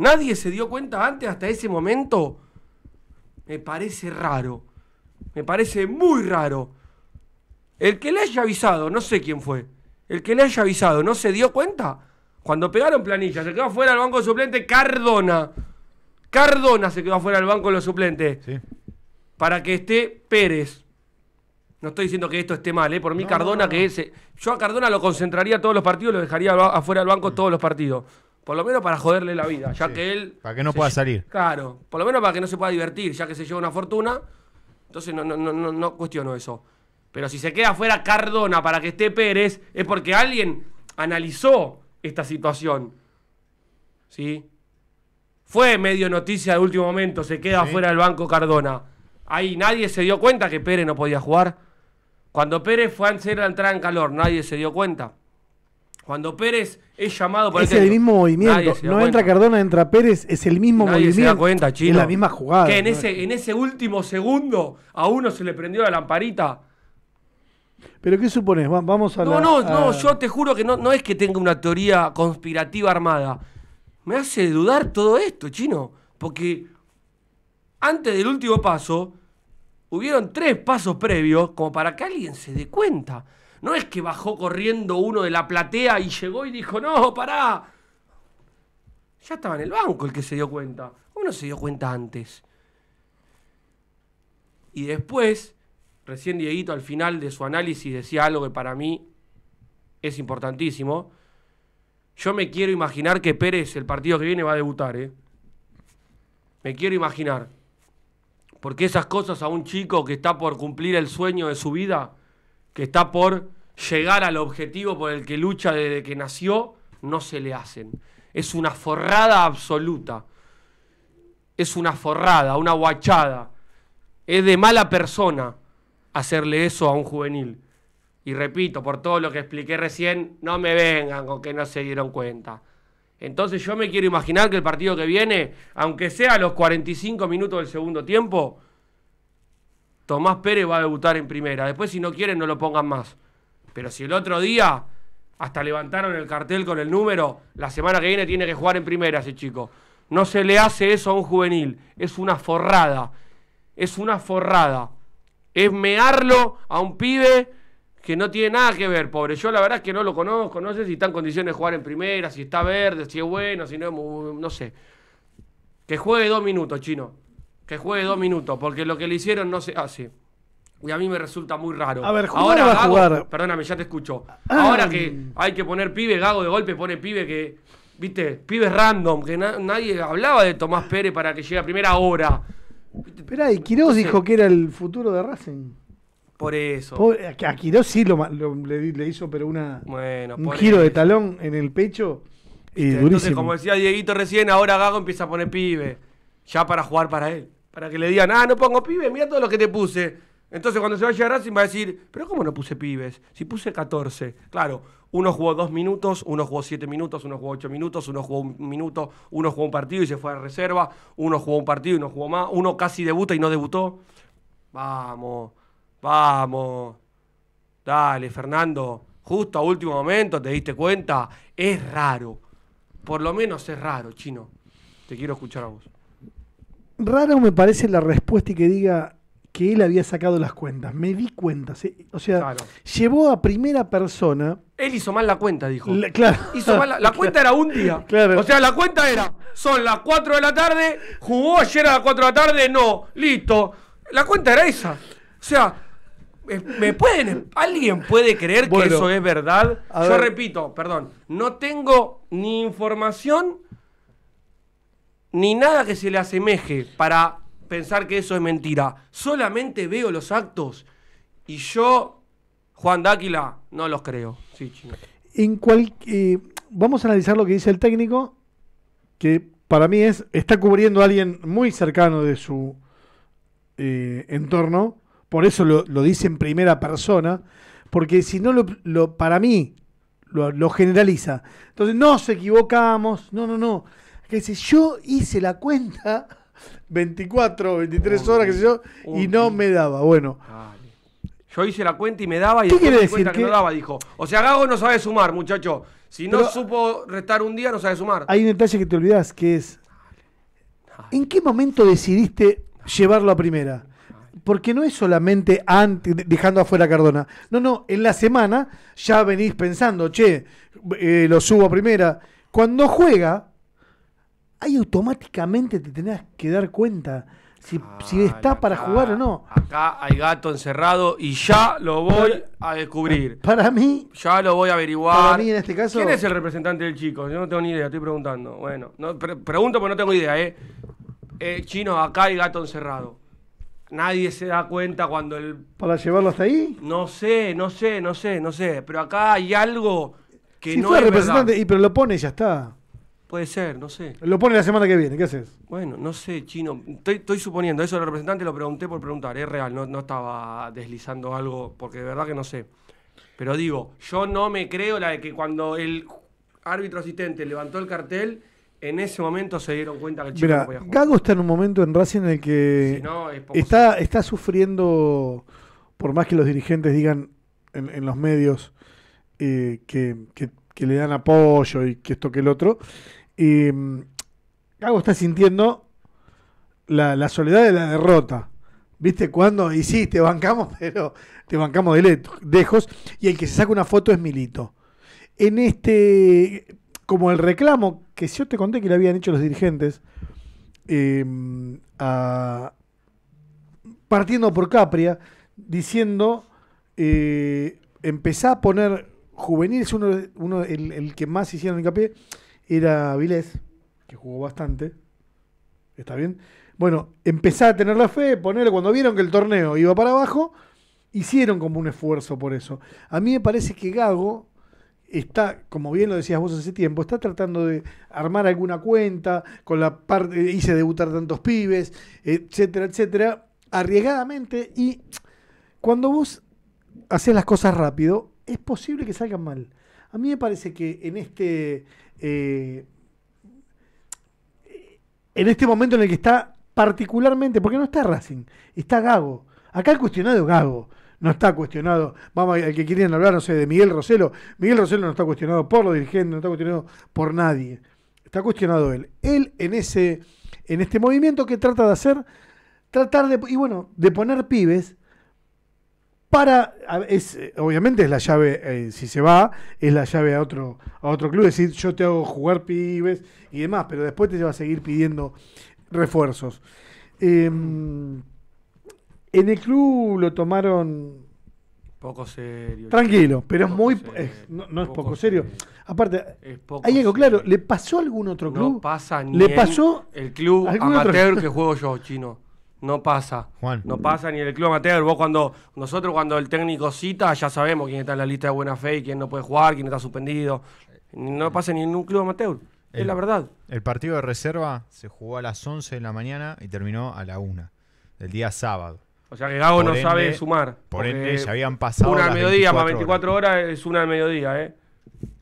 Nadie se dio cuenta antes hasta ese momento. Me parece raro. Me parece muy raro. El que le haya avisado, no sé quién fue. El que le haya avisado, ¿no se dio cuenta? Cuando pegaron planillas, se quedó fuera del banco de suplente Cardona. Cardona se quedó fuera del banco de los suplentes. Sí. Para que esté Pérez. No estoy diciendo que esto esté mal, ¿eh? por mí Cardona, que ese. Eh, yo a Cardona lo concentraría todos los partidos, lo dejaría afuera del banco mm. todos los partidos. Por lo menos para joderle la vida, ya que él. Para que no pueda salir. Claro, por lo menos para que no se pueda divertir, ya que se lleva una fortuna. Entonces no, no, no, no, cuestiono eso. Pero si se queda fuera Cardona para que esté Pérez, es porque alguien analizó esta situación. ¿Sí? Fue medio noticia de último momento, se queda afuera fuera del banco Cardona. Ahí nadie se dio cuenta que Pérez no podía jugar. Cuando Pérez fue a hacer la entrada en calor, nadie se dio cuenta. Cuando Pérez es llamado para Es este el, mismo movimiento. No entra Cardona, entra Pérez, es el mismo movimiento. Es la misma jugada. Que en, ese, en ese último segundo a uno se le prendió la lamparita. ¿Pero qué supones? Vamos a. No, no, no, yo te juro que no, no es que tenga una teoría conspirativa armada. Me hace dudar todo esto, chino. Porque antes del último paso, hubieron tres pasos previos como para que alguien se dé cuenta. No es que bajó corriendo uno de la platea y llegó y dijo, no, pará. Ya estaba en el banco el que se dio cuenta. uno se dio cuenta antes? Y después, recién Dieguito al final de su análisis decía algo que para mí es importantísimo. Yo me quiero imaginar que Pérez el partido que viene va a debutar, ¿eh? Me quiero imaginar. Porque esas cosas a un chico que está por cumplir el sueño de su vida que está por llegar al objetivo por el que lucha desde que nació, no se le hacen. Es una forrada absoluta. Es una forrada, una guachada. Es de mala persona hacerle eso a un juvenil. Y repito, por todo lo que expliqué recién, no me vengan con que no se dieron cuenta. Entonces yo me quiero imaginar que el partido que viene, aunque sea a los 45 minutos del segundo tiempo, Tomás Pérez va a debutar en primera. Después, si no quieren, no lo pongan más. Pero si el otro día hasta levantaron el cartel con el número, la semana que viene tiene que jugar en primera ese chico. No se le hace eso a un juvenil. Es una forrada. Es una forrada. Es mearlo a un pibe que no tiene nada que ver, pobre. Yo la verdad es que no lo conozco, no sé si está en condiciones de jugar en primera, si está verde, si es bueno, si no, no sé. Que juegue dos minutos, chino que juegue dos minutos, porque lo que le hicieron no se hace. Y a mí me resulta muy raro. A ver, ahora va a jugar? Perdóname, ya te escucho. Ahora que ah. hay que poner pibe, Gago de golpe pone pibe que, viste, pibe random, que nadie hablaba de Tomás Pérez para que llegue a primera hora. Espera, y Quirós dijo que era el futuro de Racing. Por eso. a Quirós sí lo, le, hizo, pero una, un giro de talón en el pecho. Y eh, como decía Dieguito recién, ahora Gago empieza a poner pibe. Ya para jugar para él para que le digan, ah, no pongo pibes, mira todo lo que te puse. Entonces cuando se vaya a Racing va a decir, pero ¿cómo no puse pibes? Si puse 14. Claro, uno jugó dos minutos, uno jugó siete minutos, uno jugó ocho minutos, uno jugó un minuto, uno jugó un partido y se fue a reserva, uno jugó un partido y no jugó más, uno casi debuta y no debutó. Vamos, vamos. Dale, Fernando, justo a último momento te diste cuenta. Es raro. Por lo menos es raro, chino. Te quiero escuchar a vos raro me parece la respuesta y que diga que él había sacado las cuentas. Me di cuenta. O sea, llevó a primera persona. Él hizo mal la cuenta, dijo. La, claro. la, cuenta era un día. <laughs> Claro. O sea, la cuenta era, son las 4 de la tarde, jugó ayer a las 4 de la tarde, no, listo. La cuenta era esa. O sea, ¿me pueden, ¿alguien puede creer que eso es verdad? Yo repito, perdón, no tengo ni información ni nada que se le asemeje para pensar que eso es mentira. Solamente veo los actos y yo, Juan Dáquila, no los creo. En eh, vamos a analizar lo que dice el técnico, que para mí es, está cubriendo a alguien muy cercano de su eh, entorno, por eso lo, dice en primera persona, porque si no, lo, para mí lo, lo generaliza. Entonces, nos equivocamos, no, no, no que dice, yo hice la cuenta 24, <laughs> 23 horas, qué sé yo, y no me daba. Bueno. Yo hice la cuenta y me daba y ¿Qué quiere decir que, no daba, dijo. O sea, Gago no sabe sumar, muchacho. Si no supo restar un día, no sabe sumar. Hay un detalle que te olvidas, que es, ¿en qué momento decidiste llevarlo a primera? Porque no es solamente antes, dejando afuera a Cardona. No, no, en la semana ya venís pensando, che, eh, lo subo a primera. Cuando juega, ahí automáticamente te tenías que dar cuenta si, ah, está para jugar o no. Acá hay gato encerrado y ya lo voy a descubrir. Para mí. Ya lo voy a averiguar. Para mí, en este caso. ¿Quién es el representante del chico? Yo no tengo ni idea, estoy preguntando. Bueno, pregunto porque no tengo idea, ¿eh? ¿eh? Chino, acá hay gato encerrado. Nadie se da cuenta cuando el. ¿Para llevarlo hasta ahí? No sé, no sé, no sé, no sé. Pero acá hay algo que no. Fue es representante, y pero lo pone y ya está. Puede ser, no sé. Lo pone la semana que viene, ¿qué haces? Bueno, no sé, chino. Estoy, suponiendo, eso el representante lo pregunté por preguntar, es real, no, no, estaba deslizando algo, porque de verdad que no sé. Pero digo, yo no me creo la de que cuando el árbitro asistente levantó el cartel, en ese momento se dieron cuenta que el chico jugar. Gago está en un momento en Racing en el que está, está sufriendo, por más que los dirigentes digan en, los medios eh, que le dan apoyo y que esto que el otro. Eh, está sintiendo la, soledad de la derrota. ¿Viste? Cuando, y sí, te bancamos, <laughs> pero te bancamos de lejos. Y el que se saca una foto es Milito. En este, como el reclamo que yo te conté que le habían hecho los dirigentes, em, partiendo por Capria, diciendo, eh, empezá a poner juveniles, uno, uno el, el que más hicieron hincapié, era Vilés, que jugó bastante. ¿Está bien? Bueno, empezá a tener la fe, ponerle cuando vieron que el torneo iba para abajo, hicieron como un esfuerzo por eso. A mí me parece que Gago está, como bien lo decías vos hace tiempo, está tratando de armar alguna cuenta, con la parte, eh, hice debutar tantos pibes, etcétera, etcétera, arriesgadamente y cuando vos haces las cosas rápido, es posible que salgan mal. A mí me parece que en este, eh, en este momento en el que está particularmente, porque no está Racing, está Gago. Acá el cuestionado Gago, no está cuestionado, vamos, el que quieren hablar, no sé, de Miguel Roselo, Miguel Roselo no está cuestionado por los dirigentes, no está cuestionado por nadie, está cuestionado él. Él en, ese, en este movimiento que trata de hacer, tratar de, y bueno, de poner pibes para eh, obviamente es la llave eh, si se va es la llave a otro a otro club es decir yo te hago jugar pibes y demás pero después te va a seguir pidiendo refuerzos em, en el club lo tomaron poco serio tranquilo pero es muy no, es poco serio, aparte hay algo claro le pasó a algún otro club no pasa ni le pasó el club amateur que juego yo chino no pasa. Juan. No pasa ni el club amateur. Vos cuando, nosotros cuando el técnico cita, ya sabemos quién está en la lista de buena fe y quién no puede jugar, quién está suspendido. No pasa ni en un club amateur. es la verdad. El partido de reserva se jugó a las 11 de la mañana y terminó a la 1 del día sábado. O sea que Gago no sabe sumar. Por ende, se habían pasado. Una de mediodía más 24 horas. es una de mediodía, ¿eh?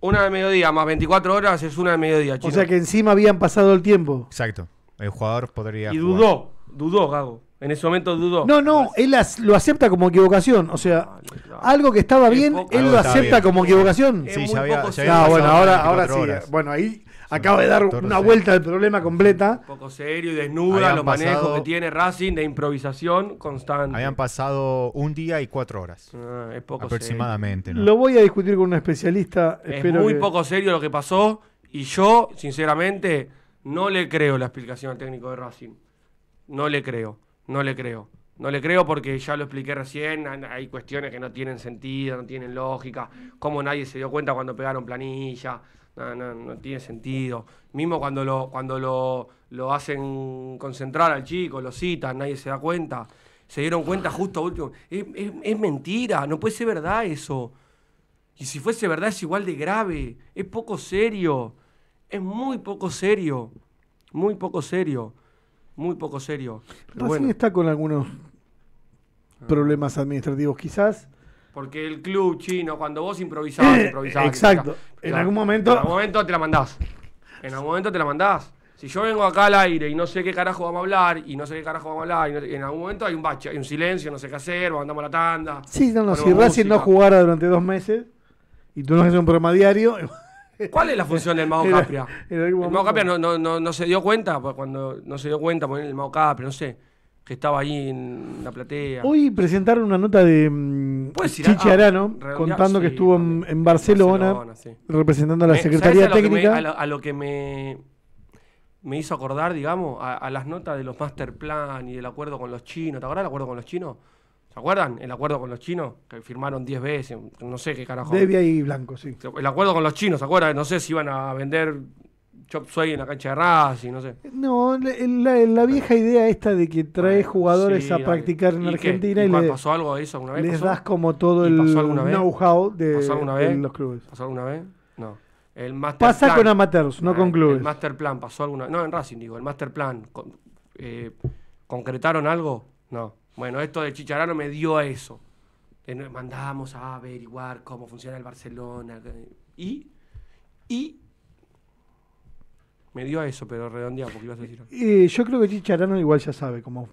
Una de mediodía más 24 horas es una de mediodía, chicos. O sea que encima habían pasado el tiempo. Exacto. El jugador podría. Y dudó. Dudó, Gago. En ese momento dudó. No, no, él lo acepta como equivocación. O sea, ah, algo que estaba bien, él lo acepta como equivocación. Sí, ya había, ah, bueno, ahora, ahora sí. Bueno, ahí acaba de dar una vuelta al problema completa. Un poco serio y desnuda los manejos que tiene Racing de improvisación constante. Habían pasado un día y cuatro horas. Ah, es poco aproximadamente, Lo voy a discutir con un especialista. Es muy poco serio lo que pasó y yo, sinceramente, no le creo la explicación al técnico de Racing no le creo, no le creo. No le creo porque ya lo expliqué recién, hay cuestiones que no tienen sentido, no tienen lógica, como nadie se dio cuenta cuando pegaron planilla, no, tiene sentido. Mismo cuando lo, cuando lo, hacen concentrar al chico, lo citan, nadie se da cuenta. Se dieron cuenta justo último. es mentira, no puede ser verdad eso. Y si fuese verdad es igual de grave, es poco serio, es muy poco serio, muy poco serio muy poco serio. Pero Racing está con algunos ah. problemas administrativos, quizás. Porque el club chino, cuando vos improvisabas, <coughs> improvisabas. Exacto. en algún momento. En algún momento te la mandás. En algún momento te la mandás. Si yo vengo acá al aire y no sé qué carajo vamos a hablar, y no sé qué carajo vamos a hablar, y, en algún momento hay un bache, hay un silencio, no sé qué hacer, mandamos la tanda. Sí, no, no, si Racing no jugara durante dos meses y tú no haces un programa diario. ¿Cuál es la función del Mago <laughs> Capria? el, Capria no, se dio cuenta, pues, cuando no se dio cuenta, poner el Mao Capria, no sé, que estaba ahí en la platea. Hoy presentaron una nota de mm, ah, contando que estuvo en, Barcelona, representando a la eh, Secretaría Técnica. a, lo, que me me hizo acordar, digamos, a, las notas de los master plan y del acuerdo con los chinos. ¿Te acordás del acuerdo con los chinos? ¿Se acuerdan? El acuerdo con los chinos, que firmaron 10 veces, no sé qué carajo. Debia y Blanco, sí. El acuerdo con los chinos, ¿se acuerdan? No sé si iban a vender chop suey en la cancha de Racing, no sé. No, la, vieja idea esta de que traes jugadores a practicar en Argentina ¿Y, le, pasó algo de eso alguna vez? Les das como todo el know-how de, los clubes. ¿Pasó alguna vez? No. El Pasa con amateurs, no con eh, clubes. El master plan pasó alguna No, en Racing digo, el master plan. Eh, ¿Concretaron algo? No. Bueno, esto de Chicharano me dio a eso. Mandamos a averiguar cómo funciona el Barcelona. Y, y me dio a eso, pero redondeado, porque ibas a decir. yo creo que Chicharano igual ya sabe cómo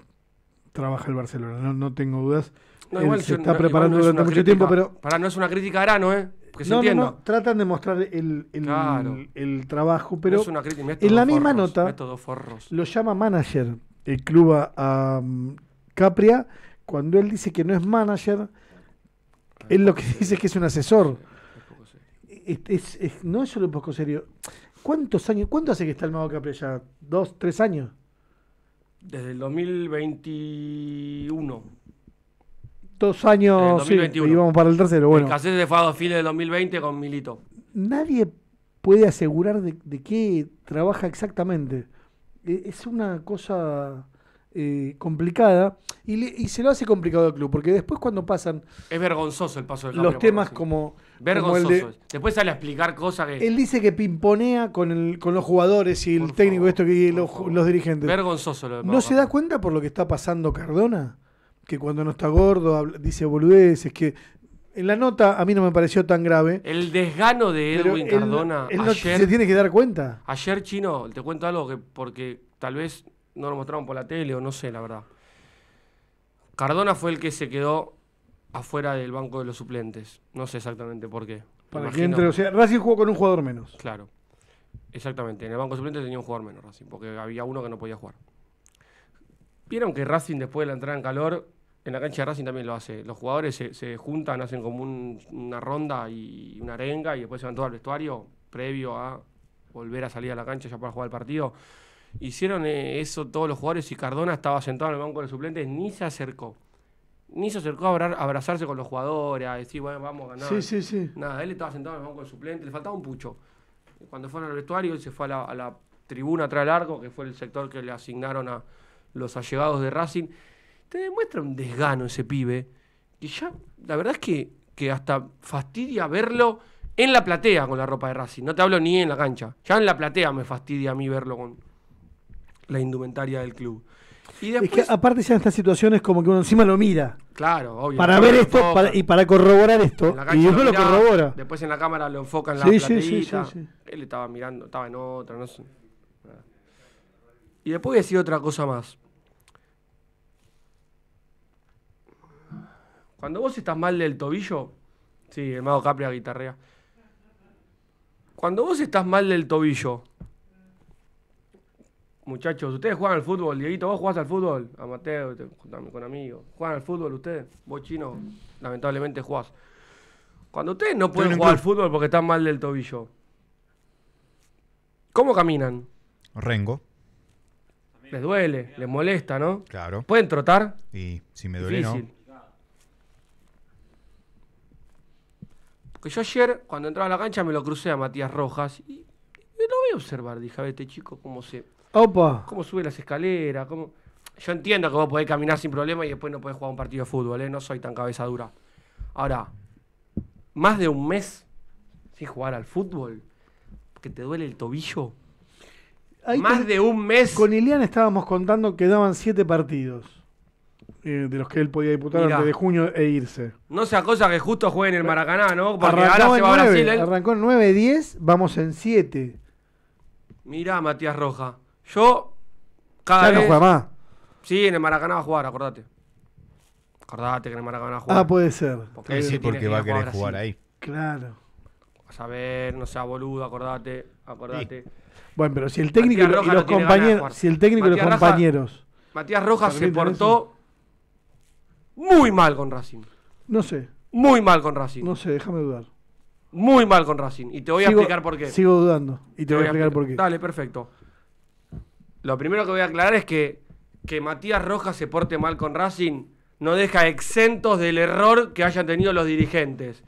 trabaja el Barcelona, no, tengo dudas. igual se está preparando durante mucho tiempo, pero. Para, no es una crítica a Arano, ¿eh? Porque se no. tratan de mostrar el, el, trabajo, pero. en la misma nota, lo llama manager el club a, Capria, cuando él dice que no es manager, él lo que dice es que es un asesor. no es solo un poco serio. ¿Cuántos años, cuánto hace que está el Mago Capria ya? ¿Dos, tres años? Desde el 2021. Dos años, y vamos para el tercero, bueno. El cassette de fue a del 2020 con Milito. Nadie puede asegurar de qué trabaja exactamente. E, es una cosa eh, complicada y, se lo hace complicado al club, porque después cuando pasan... Es vergonzoso el paso del Los temas como... Vergonzoso. después sale a explicar cosas que... Él dice que pimponea con, los jugadores y el técnico, esto que los, dirigentes. Vergonzoso ¿No se da cuenta por lo que está pasando Cardona? Que cuando no está gordo dice dice es que... En la nota a mí no me pareció tan grave. El desgano de Edwin Cardona. se tiene que dar cuenta. Ayer, Chino, te cuento algo que porque tal vez no lo mostraron por la tele o no sé, la verdad. Cardona fue el que se quedó afuera del banco de los suplentes. No sé exactamente por qué. Para que entre, o sea, Racing jugó con un jugador menos. Claro. Exactamente. En el banco de suplentes tenía un jugador menos Racing, porque había uno que no podía jugar. Vieron que Racing después de la entrada en calor, en la cancha de Racing también lo hace. Los jugadores se, juntan, hacen como una ronda y una arenga y después se van todos al vestuario previo a volver a salir a la cancha ya para jugar el partido. Hicieron eh, eso todos los jugadores y Cardona estaba sentado en el banco de el suplentes, ni se acercó. Ni se acercó a abrazarse con los jugadores, a decir, bueno, vamos a ganar. Sí, sí, sí. Nada, él estaba sentado en el banco de suplentes, le faltaba un pucho. Cuando fueron al vestuario, él se fue a la, tribuna atrás del arco, que fue el sector que le asignaron a los allegados de Racing. Te demuestra un desgano ese pibe, que ya, la verdad es que, que hasta fastidia verlo en la platea con la ropa de Racing. No te hablo ni en la cancha. Ya en la platea me fastidia a mí verlo con, la indumentaria del club. Y es que aparte ya estas situaciones como que uno encima lo mira. Claro, obvio. Para ver esto y para corroborar esto. Y después lo, corrobora. Después en la cámara lo enfocan... la sí, Sí, sí, Él estaba mirando, estaba en otra, no Y después voy a decir otra cosa más. Cuando vos estás mal del tobillo, sí, el mago Capria guitarrea. Cuando vos estás mal del tobillo, Muchachos, ¿ustedes juegan al fútbol? Dieguito, ¿vos jugás al fútbol? A con, con amigos. ¿Juegan al fútbol ustedes? Vos chino, lamentablemente jugás. Cuando ustedes no pueden jugar al fútbol porque están mal del tobillo, ¿cómo caminan? Rengo. Les duele, les molesta, ¿no? Claro. ¿Pueden trotar? Sí, si me duele, Difícil. Porque yo ayer, cuando entraba a la cancha, me lo crucé a Matías Rojas y, y lo voy a observar. Dije, a este chico, cómo se Opa. ¿Cómo sube las escaleras? ¿Cómo... Yo entiendo que vos podés caminar sin problema y después no podés jugar un partido de fútbol, ¿eh? No soy tan cabeza dura. Ahora, más de un mes sin jugar al fútbol, que te duele el tobillo. más de un mes. Con Ilian estábamos contando que daban siete partidos. Eh, de los que él podía disputar antes de junio e irse. No sea cosa que justo juegue en el Maracaná, ¿no? Porque arrancó ahora se va a Brasil. Arrancó en 9-10, vamos en 7. Mirá, Matías Roja. Yo. Cada ya no juega más. Sí, en el Maracaná va a jugar, acordate. Acordate que en el Maracaná va a jugar. Ah, puede ser. Porque sí, porque va a querer jugar, ahí. Claro. a ver, no sea boludo, acordate, acordate. Bueno, pero si el técnico y los, compañeros, si el técnico Matías los compañeros. Matías Rojas se portó muy mal con Racing. No sé. Muy mal con Racing. No sé, déjame dudar. Muy mal con Racing. Y te voy a explicar por qué. Sigo dudando. Y te, voy, a explicar por qué. Dale, perfecto. Lo primero que voy a aclarar es que que Matías Rojas se porte mal con Racing no deja exentos del error que hayan tenido los dirigentes.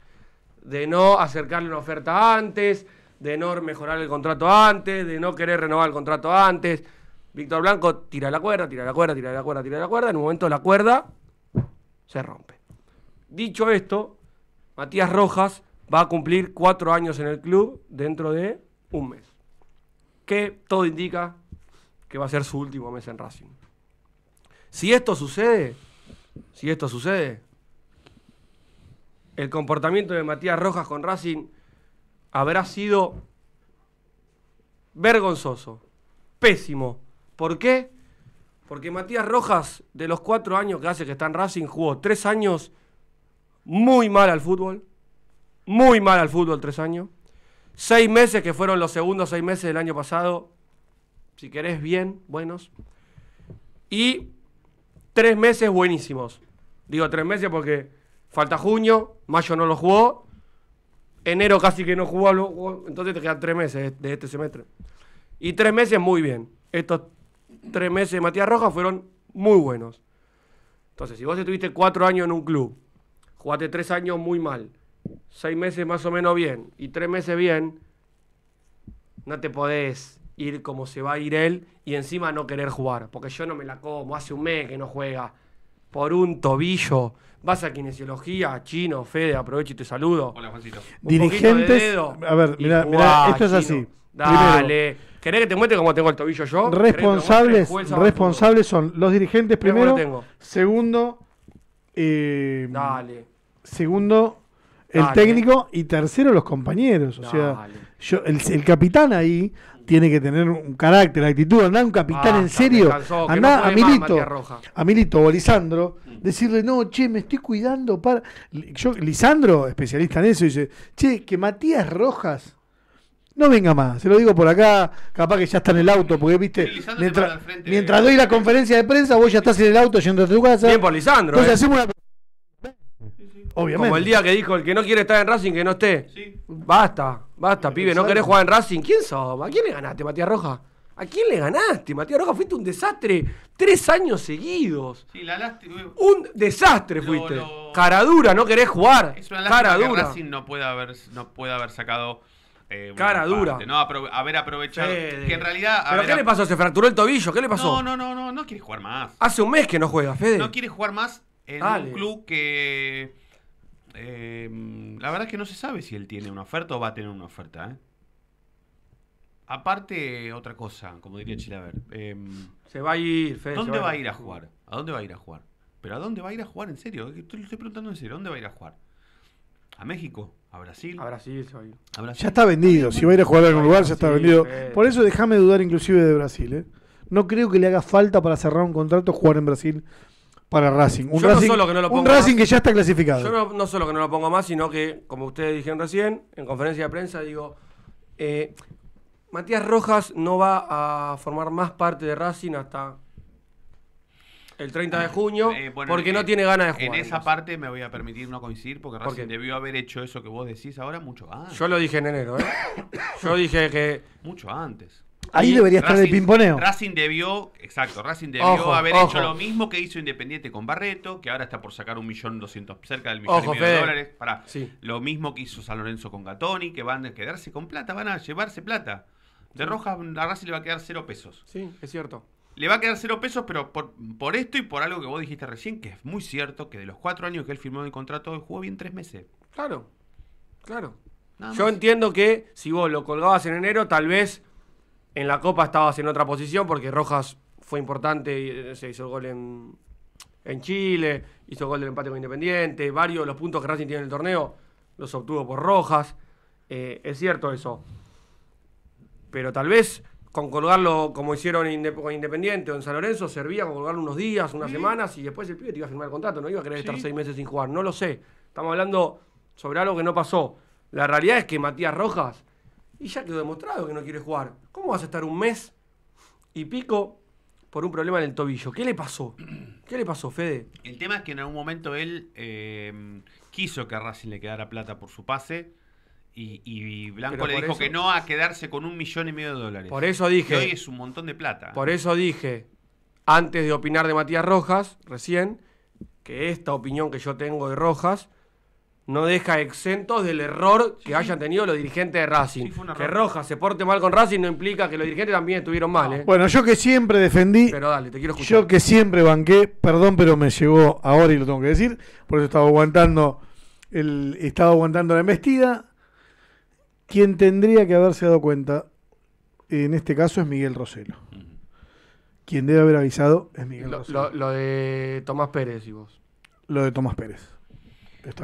De no acercarle una oferta antes, de no mejorar el contrato antes, de no querer renovar el contrato antes. Víctor Blanco tira la cuerda, tira la cuerda, tira la cuerda, tira la cuerda. En un momento la cuerda se rompe. Dicho esto, Matías Rojas va a cumplir cuatro años en el club dentro de un mes. Que todo indica que va a ser su último mes en Racing. Si esto sucede, si esto sucede, el comportamiento de Matías Rojas con Racing habrá sido vergonzoso, pésimo. ¿Por qué? Porque Matías Rojas, de los cuatro años que hace que está en Racing, jugó tres años muy mal al fútbol. Muy mal al fútbol tres años. Seis meses que fueron los segundos seis meses del año pasado, si querés bien, buenos. Y tres meses buenísimos. Digo tres meses porque falta junio, mayo no lo jugó, enero casi que no jugó, entonces te quedan tres meses de este semestre. Y tres meses muy bien. Estos tres meses de Matías Rojas fueron muy buenos. Entonces, si vos estuviste cuatro años en un club, jugaste tres años muy mal, seis meses más o menos bien y tres meses bien, no te podés ir como se va a ir él y encima no querer jugar, porque yo no me la como, hace un mes que no juega, por un tobillo. Vas a kinesiología, chino, Fede, aprovecho y te saludo. Hola, Juancito. Dirigentes. a ver, mirá, esto es así. Dale. ¿Querés que te muestre cómo tengo el tobillo yo? Responsables, responsables son los dirigentes primero. Segundo, eh, Dale. Segundo, el técnico y tercero los compañeros. O sea, yo, el, capitán ahí tiene que tener un carácter, actitud, andá un capitán ah, en serio, andar andá a Milito, o a Lisandro, mm. decirle, no, che, me estoy cuidando para... Yo, Lisandro, especialista en eso, dice, che, que Matías Rojas no venga más, se lo digo por acá, capaz que ya está en el auto, porque viste, mientras, doy la conferencia de prensa, vos ya estás en el auto yendo a tu casa. Bien por Lisandro. Entonces eh. hacemos una como el día que dijo el que no quiere estar en Racing, que no esté. Basta, basta, pibe, no querés jugar en Racing. ¿Quién sos? ¿A quién le ganaste, Matías Roja? ¿A quién le ganaste, Matías Roja? Fuiste un desastre tres años seguidos. Sí, la lástima. Un desastre fuiste. Cara dura, no querés jugar. Es una que Racing no puede haber, no puede haber sacado. Eh, Cara dura. ¿no? haber aprovechado. Que en realidad. ¿Pero qué le pasó? ¿Se fracturó el tobillo? ¿Qué le pasó? No, no, no, no, no quiere jugar más. Hace un mes que no juega, Fede. No quiere jugar más en un club que Em, la verdad es que no se sabe si él tiene una oferta o va a tener una oferta. ¿eh? Aparte, otra cosa, como diría Chilaver. Em, se va a ir, ¿Dónde va, a ir a jugar? ¿A dónde va a ir a jugar? Pero ¿a dónde va a ir a jugar en serio? estoy preguntando en serio. ¿A dónde va a ir a jugar? ¿A México? ¿A Brasil? A Brasil se va a Ya está vendido. Si va a ir a jugar en un lugar, ya está vendido. Por eso déjame dudar inclusive de Brasil. ¿eh? No creo que le haga falta para cerrar un contrato jugar en Brasil para Racing. Un, Racing, que ya está clasificado. Yo no, solo que no lo pongo más, sino que, como ustedes dijeron recién, en conferencia de prensa digo, eh, Matías Rojas no va a formar más parte de Racing hasta el 30 de ah, junio, eh, porque no tiene ganas de jugar. En esa parte me voy a permitir no coincidir, porque Racing debió haber hecho eso que vos decís ahora mucho antes. Yo lo dije en enero, ¿eh? <coughs> Yo dije que... Mucho antes. Ahí debería estar el pimponeo. Racing debió, exacto, Racing debió haber hecho lo mismo que hizo Independiente con Barreto, que ahora está por sacar un millón doscientos, cerca del millón de dólares. para lo mismo que hizo San Lorenzo con Gatoni, que van a quedarse con plata, van a llevarse plata. De Rojas a Racing le va a quedar cero pesos. Sí, es cierto. Le va a quedar cero pesos, pero por, por esto y por algo que vos dijiste recién, que es muy cierto, que de los cuatro años que él firmó el contrato, él jugó bien tres meses. Claro, claro. Yo entiendo que si vos lo colgabas en enero, tal vez en la Copa estabas en otra posición porque Rojas fue importante y eh, se hizo el gol en, Chile, hizo el gol del empate con Independiente, varios de los puntos que Racing tiene en el torneo los obtuvo por Rojas. Eh, es cierto eso. Pero tal vez con colgarlo como hicieron con Independiente o en San Lorenzo, servía con colgarlo unos días, unas semanas y después el pibe te iba a firmar el contrato, no iba a querer estar seis meses sin jugar, no lo sé. Estamos hablando sobre algo que no pasó. La realidad es que Matías Rojas y ya quedó demostrado que no quiere jugar. ¿Cómo vas a estar un mes y pico por un problema en el tobillo? ¿Qué le pasó? <clears throat> ¿Qué le pasó, Fede? El tema es que en algún momento él em, quiso que Racing le quedara plata por su pase. Y, Blanco le dijo que no a quedarse con un millón y medio de dólares. Por eso dije. hoy es un montón de plata. Por eso dije, antes de opinar de Matías Rojas, recién, que esta opinión que yo tengo de Rojas no deja exentos del error que hayan tenido los dirigentes de Racing. que roja se porte mal con Racing no implica que los dirigentes también estuvieron mal. ¿eh? Bueno, yo que siempre defendí. Yo que siempre banqué, perdón, pero me llegó ahora y lo tengo que decir. Por eso estaba aguantando, el, estaba aguantando la embestida. Quien tendría que haberse dado cuenta, en este caso, es Miguel Roselo. Quien debe haber avisado es Miguel lo, lo de Tomás Pérez y vos. Lo de Tomás Pérez.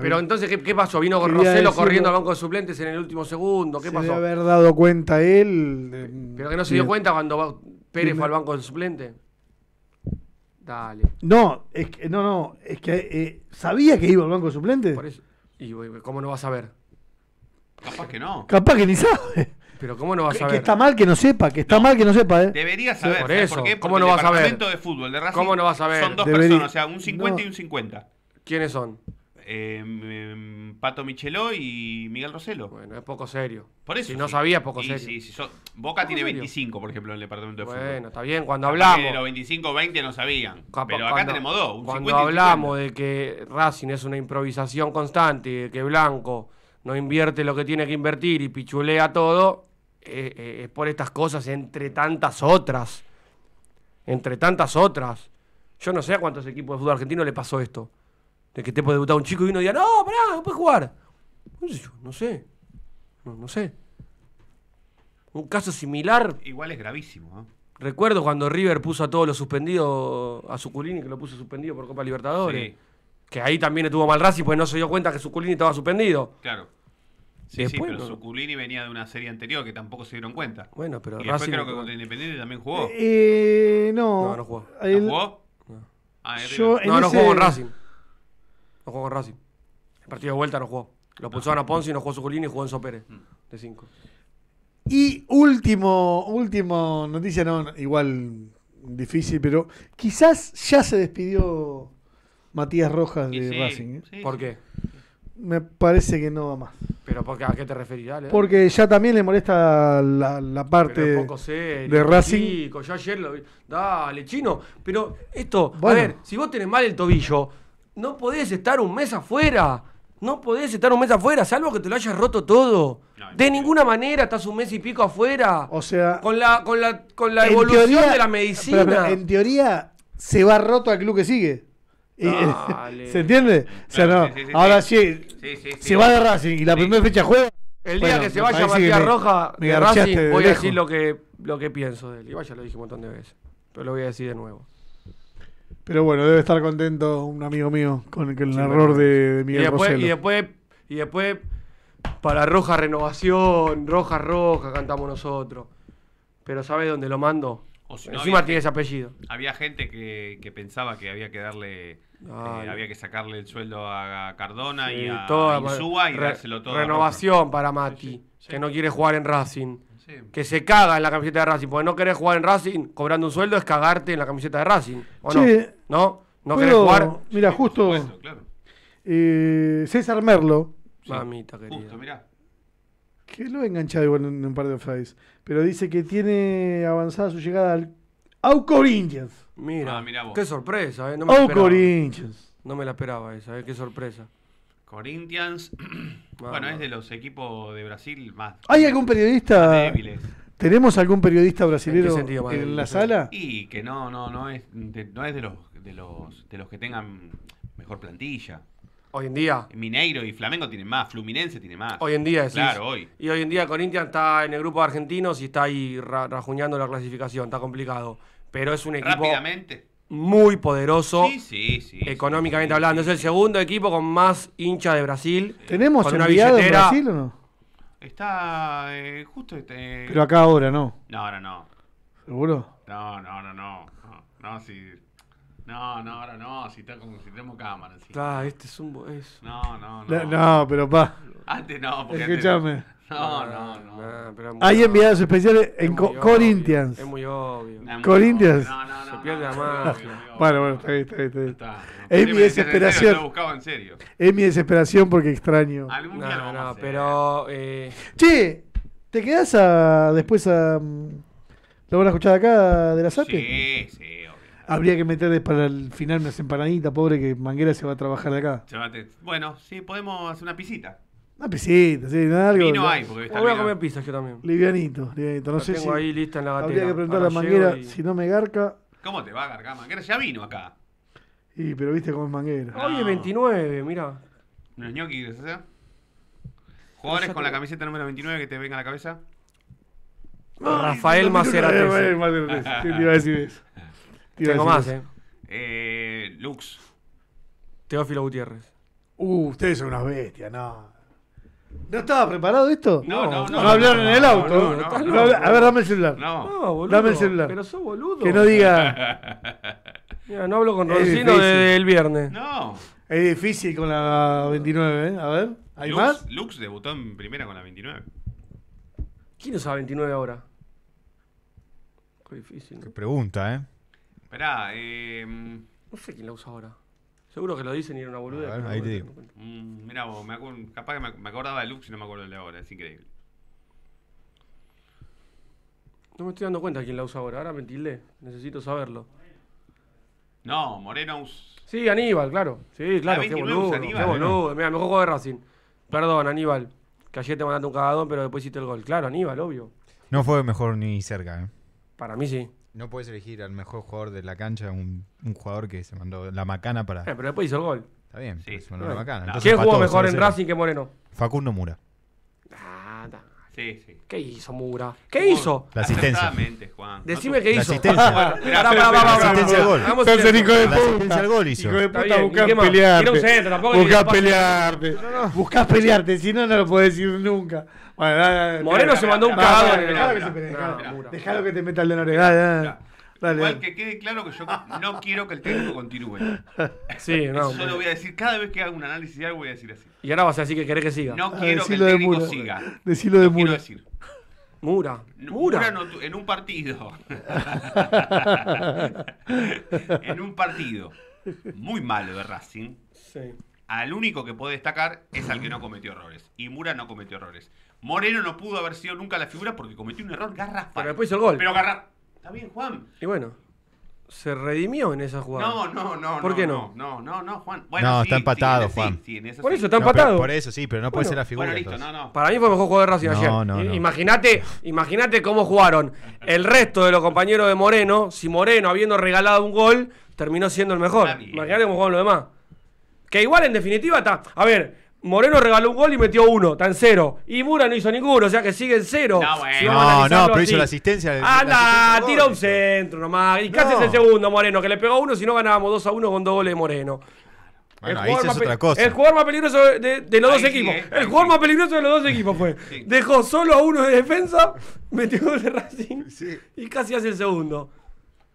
Pero entonces, ¿qué, pasó? ¿Vino con Roselo corriendo al banco de suplentes en el último segundo? ¿Qué pasó? Debe haber dado cuenta él. Pero que no se dio cuenta cuando Pérez fue al banco de suplentes. Dale. No, es que, no, no, es que eh, sabía que iba al banco de suplentes. ¿Y cómo no va a saber? Capaz que no. Capaz que ni sabe. Pero cómo no va a saber. Que está mal que no sepa, que está mal que no sepa, ¿eh? Debería saber. ¿Cómo no va a saber? de fútbol ¿Cómo no a saber? Son dos personas, o sea, un 50 y un 50. ¿Quiénes son? Eh, em, Pato Micheló y Miguel Roselo. Bueno, es poco serio. Por eso. Si no sabía es poco serio. Boca tiene 25, por ejemplo, en el departamento de fútbol. Bueno, está bien, cuando hablamos. los 25, 20 no sabían. pero acá tenemos dos. cuando hablamos de que Racing es una improvisación constante, de que Blanco no invierte lo que tiene que invertir y pichulea todo, eh, eh, es por estas cosas entre tantas otras. Entre tantas otras. Yo no sé a cuántos equipos de fútbol argentino le pasó esto de que te puede debutar un chico y uno diga, no, pará, no puedes jugar. No sé, no, sé. Un caso similar. Igual es gravísimo. Recuerdo cuando River puso a todos los suspendidos, a Suculini que lo puso suspendido por Copa Libertadores. Que ahí también estuvo mal Racing porque no se dio cuenta que Suculini estaba suspendido. Claro. Sí, pero venía de una serie anterior que tampoco se dieron cuenta. Bueno, pero y después creo que contra Independiente también jugó. Eh, no. No, no jugó. ¿No jugó? Ah, no. no, jugó con Racing. No jugó con Racing. El partido de vuelta no jugó. Lo pulsó a Ponzi, no jugó Suculini y jugó Enzo Pérez, de 5. Y último, último noticia, no, igual difícil, pero quizás ya se despidió Matías Rojas de Racing. ¿eh? ¿Por qué? Me parece que no va más. ¿Pero a qué te referís? Porque ya también le molesta la, parte de Racing. Chico, ya ayer lo vi. Dale, chino. Pero esto, a ver, si vos tenés mal el tobillo, no podés estar un mes afuera. No podés estar un mes afuera, salvo que te lo hayas roto todo. de ninguna manera estás un mes y pico afuera. O sea. Con la, con la, con la evolución de la medicina. en teoría, se va roto al club que sigue. <laughs> ¿Se entiende? Ahora sí, se va de Racing y la primera fecha juega. El día que se vaya Matías Roja Racing, voy a decir lo que, lo que pienso de él. Y vaya lo dije un montón de veces. Pero lo voy a decir de nuevo. Pero bueno, debe estar contento un amigo mío con el, error de, mi Miguel y después, Y después, para Roja Renovación, Roja Roja, cantamos nosotros. Pero ¿sabes dónde lo mando? O si Encima tiene ese apellido. Había gente que, pensaba que había que darle, eh, había que sacarle el sueldo a Cardona y a y dárselo todo. Renovación para Mati, que no quiere jugar en Racing. Que se caga en la camiseta de Racing, porque no querés jugar en Racing cobrando un sueldo es cagarte en la camiseta de Racing. ¿o no? ¿no? No querés jugar. Mira, justo. Eh, César Merlo. Mamita querida. Justo, mirá. Que lo he enganchado igual en un par de offsides. Pero dice que tiene avanzada su llegada al Au Corinthians. Mira, ah, qué sorpresa, eh, No me Au Corinthians. No me la esperaba esa, eh, qué sorpresa. Corinthians. <clears throat> bueno, es de los equipos de Brasil más. ¿Hay algún periodista? ¿Tenemos algún periodista brasileño en, la sala? Y que no, no, no es, no es de los de los, de los que tengan mejor plantilla. Hoy en día. Mineiro y Flamengo tienen más, Fluminense tiene más. Hoy en día, es. Claro, hoy. Y hoy en día Corinthians está en el grupo de argentinos y está ahí rajuñando la clasificación, está complicado. Pero es un equipo Rápidamente. muy poderoso. Sí, sí, sí. Económicamente hablando, es el segundo equipo con más hincha de Brasil. ¿Tenemos enviado en Brasil o no? Está eh, justo... Este, eh, Pero acá ahora no. No, ahora no. ¿Seguro? No, no, no, no. No, no sí. No, no, ahora no, si, está como, si tenemos cámara. Sí. Ah, este es un. Es... No, no, no. no, pero pa. Antes no, porque. Escúchame. No, no, no. Ah, no Hay enviados especiales en Corinthians. Es muy obvio. Corinthians. No, no, no. Se pierde la mano. Bueno, bueno, está bien, está bien. es mi desesperación. En serio, es mi desesperación porque extraño. Algún día no, no, pero. ¿eh? eh... Che, ¿te quedás a, después a. Mm, ¿Lo van a escuchar acá de la sapi. Sí, sí. Habría que meterle para el final unas empanaditas, pobre que Manguera se va a trabajar de acá. Bueno, sí, podemos hacer una pisita. Una pisita, sí, nada Vino hay, porque está Voy a comer pizzas yo también. Livianito, livianito. No sé sé tengo ahí lista en la gatera. Habría que preguntar a Manguera si no me garca. ¿Cómo te va a garcar Manguera? Ya vino acá. Y, pero viste cómo es Manguera. Hoy es 29, mira. un ñoquis ¿Jugadores con la camiseta número 29 que te venga a la cabeza? Rafael Maserati ¿Qué te iba a decir eso? Tengo más, ¿eh? eh. Lux. Teófilo Gutiérrez. Uh, ustedes son unas bestias, no. ¿No estaba preparado esto? No, no, no. No, hablaron en el auto. a ver, dame el celular. No, boludo. Dame el celular. Pero sos boludo. Que no diga. <laughs> no hablo con Rosino desde el viernes. No. Es difícil con la 29, ¿eh? A ver, ¿hay más? Lux debutó en primera con la 29. ¿Quién usa 29 ahora? Qué difícil. Qué pregunta, ¿eh? eh... No sé quién la usa ahora. Seguro que lo dicen y era una boluda. mira mm, mirá vos, me capaz que me, acordaba de Lux Si no me acuerdo de la ahora, es increíble. No me estoy dando cuenta quién la usa ahora, ahora me tildé, necesito saberlo. No, Moreno Sí, Aníbal, claro. Sí, claro, qué boludo. boludo. Mira, mejor juego de Racing. Perdón, Aníbal, que ayer te mandaste un cagadón, pero después hiciste el gol. Claro, Aníbal, obvio. No fue mejor ni cerca, ¿eh? Para mí sí. No puedes elegir al mejor jugador de la cancha, un, jugador que se mandó la macana para. Eh, pero después hizo el gol. Está bien, pues se mandó la macana. ¿Quién jugó mejor en Racing que Moreno? Facundo Mura. Sí, sí. ¿Qué hizo Mura? ¿Qué ¿Cómo? hizo? La asistencia. Juan. Decime qué hizo la Asistencia. Pará, pará, pará, la asistencia al gol. Entonces, hijo de La asistencia al gol hizo. Hijo de puta, buscás pelearte. Un buscás pelearte. No, Buscás pelearte, si no, no lo podés decir nunca. Bueno, dale Moreno se mandó un cagado. Dejalo que se que te meta el de dale Igual que quede claro que yo no quiero que el técnico continúe. Sí, no. Eso lo voy a decir cada vez que hago un análisis de algo, voy a decir así. Y ahora vas a decir que querés que siga. No quiero que el técnico siga. Decirlo de Mura. Quiero decir. Mura. Mura. en un partido. <laughs> en un partido muy malo de Racing. Sí. Al único que puede destacar es al que no cometió errores. Y Mura no cometió errores. Moreno no pudo haber sido nunca la figura porque cometió un error garrafal. Pero después hizo el gol. Pero garra... Está bien, Juan. Y bueno, se redimió en esa jugada. No, no, no. ¿Por qué no? No, no, no, Juan. Bueno, no, está empatado, Juan. por eso está empatado. Por eso sí, pero no puede ser la figura. Bueno, listo, no, no. Para mí fue el mejor jugador de Racing ayer. Imagínate, imagínate cómo jugaron el resto de los compañeros de Moreno. Si Moreno, habiendo regalado un gol, terminó siendo el mejor. Imagínate cómo jugaron los demás. Que igual, en definitiva, está. A ver, Moreno regaló un gol y metió uno, está en cero. Y Mura no hizo ninguno, o sea que sigue en cero. No, no, pero hizo la asistencia. Anda, tira un centro nomás. Y casi es el segundo, Moreno, que le pegó uno, si no ganábamos 2 a 1 con dos goles de Moreno. Bueno, ahí es otra cosa. el jugador más peligroso de, los dos equipos. Eh, el jugador más peligroso de los dos equipos fue. Dejó solo a uno de defensa, <laughs> metió el de Racing y casi hace el segundo.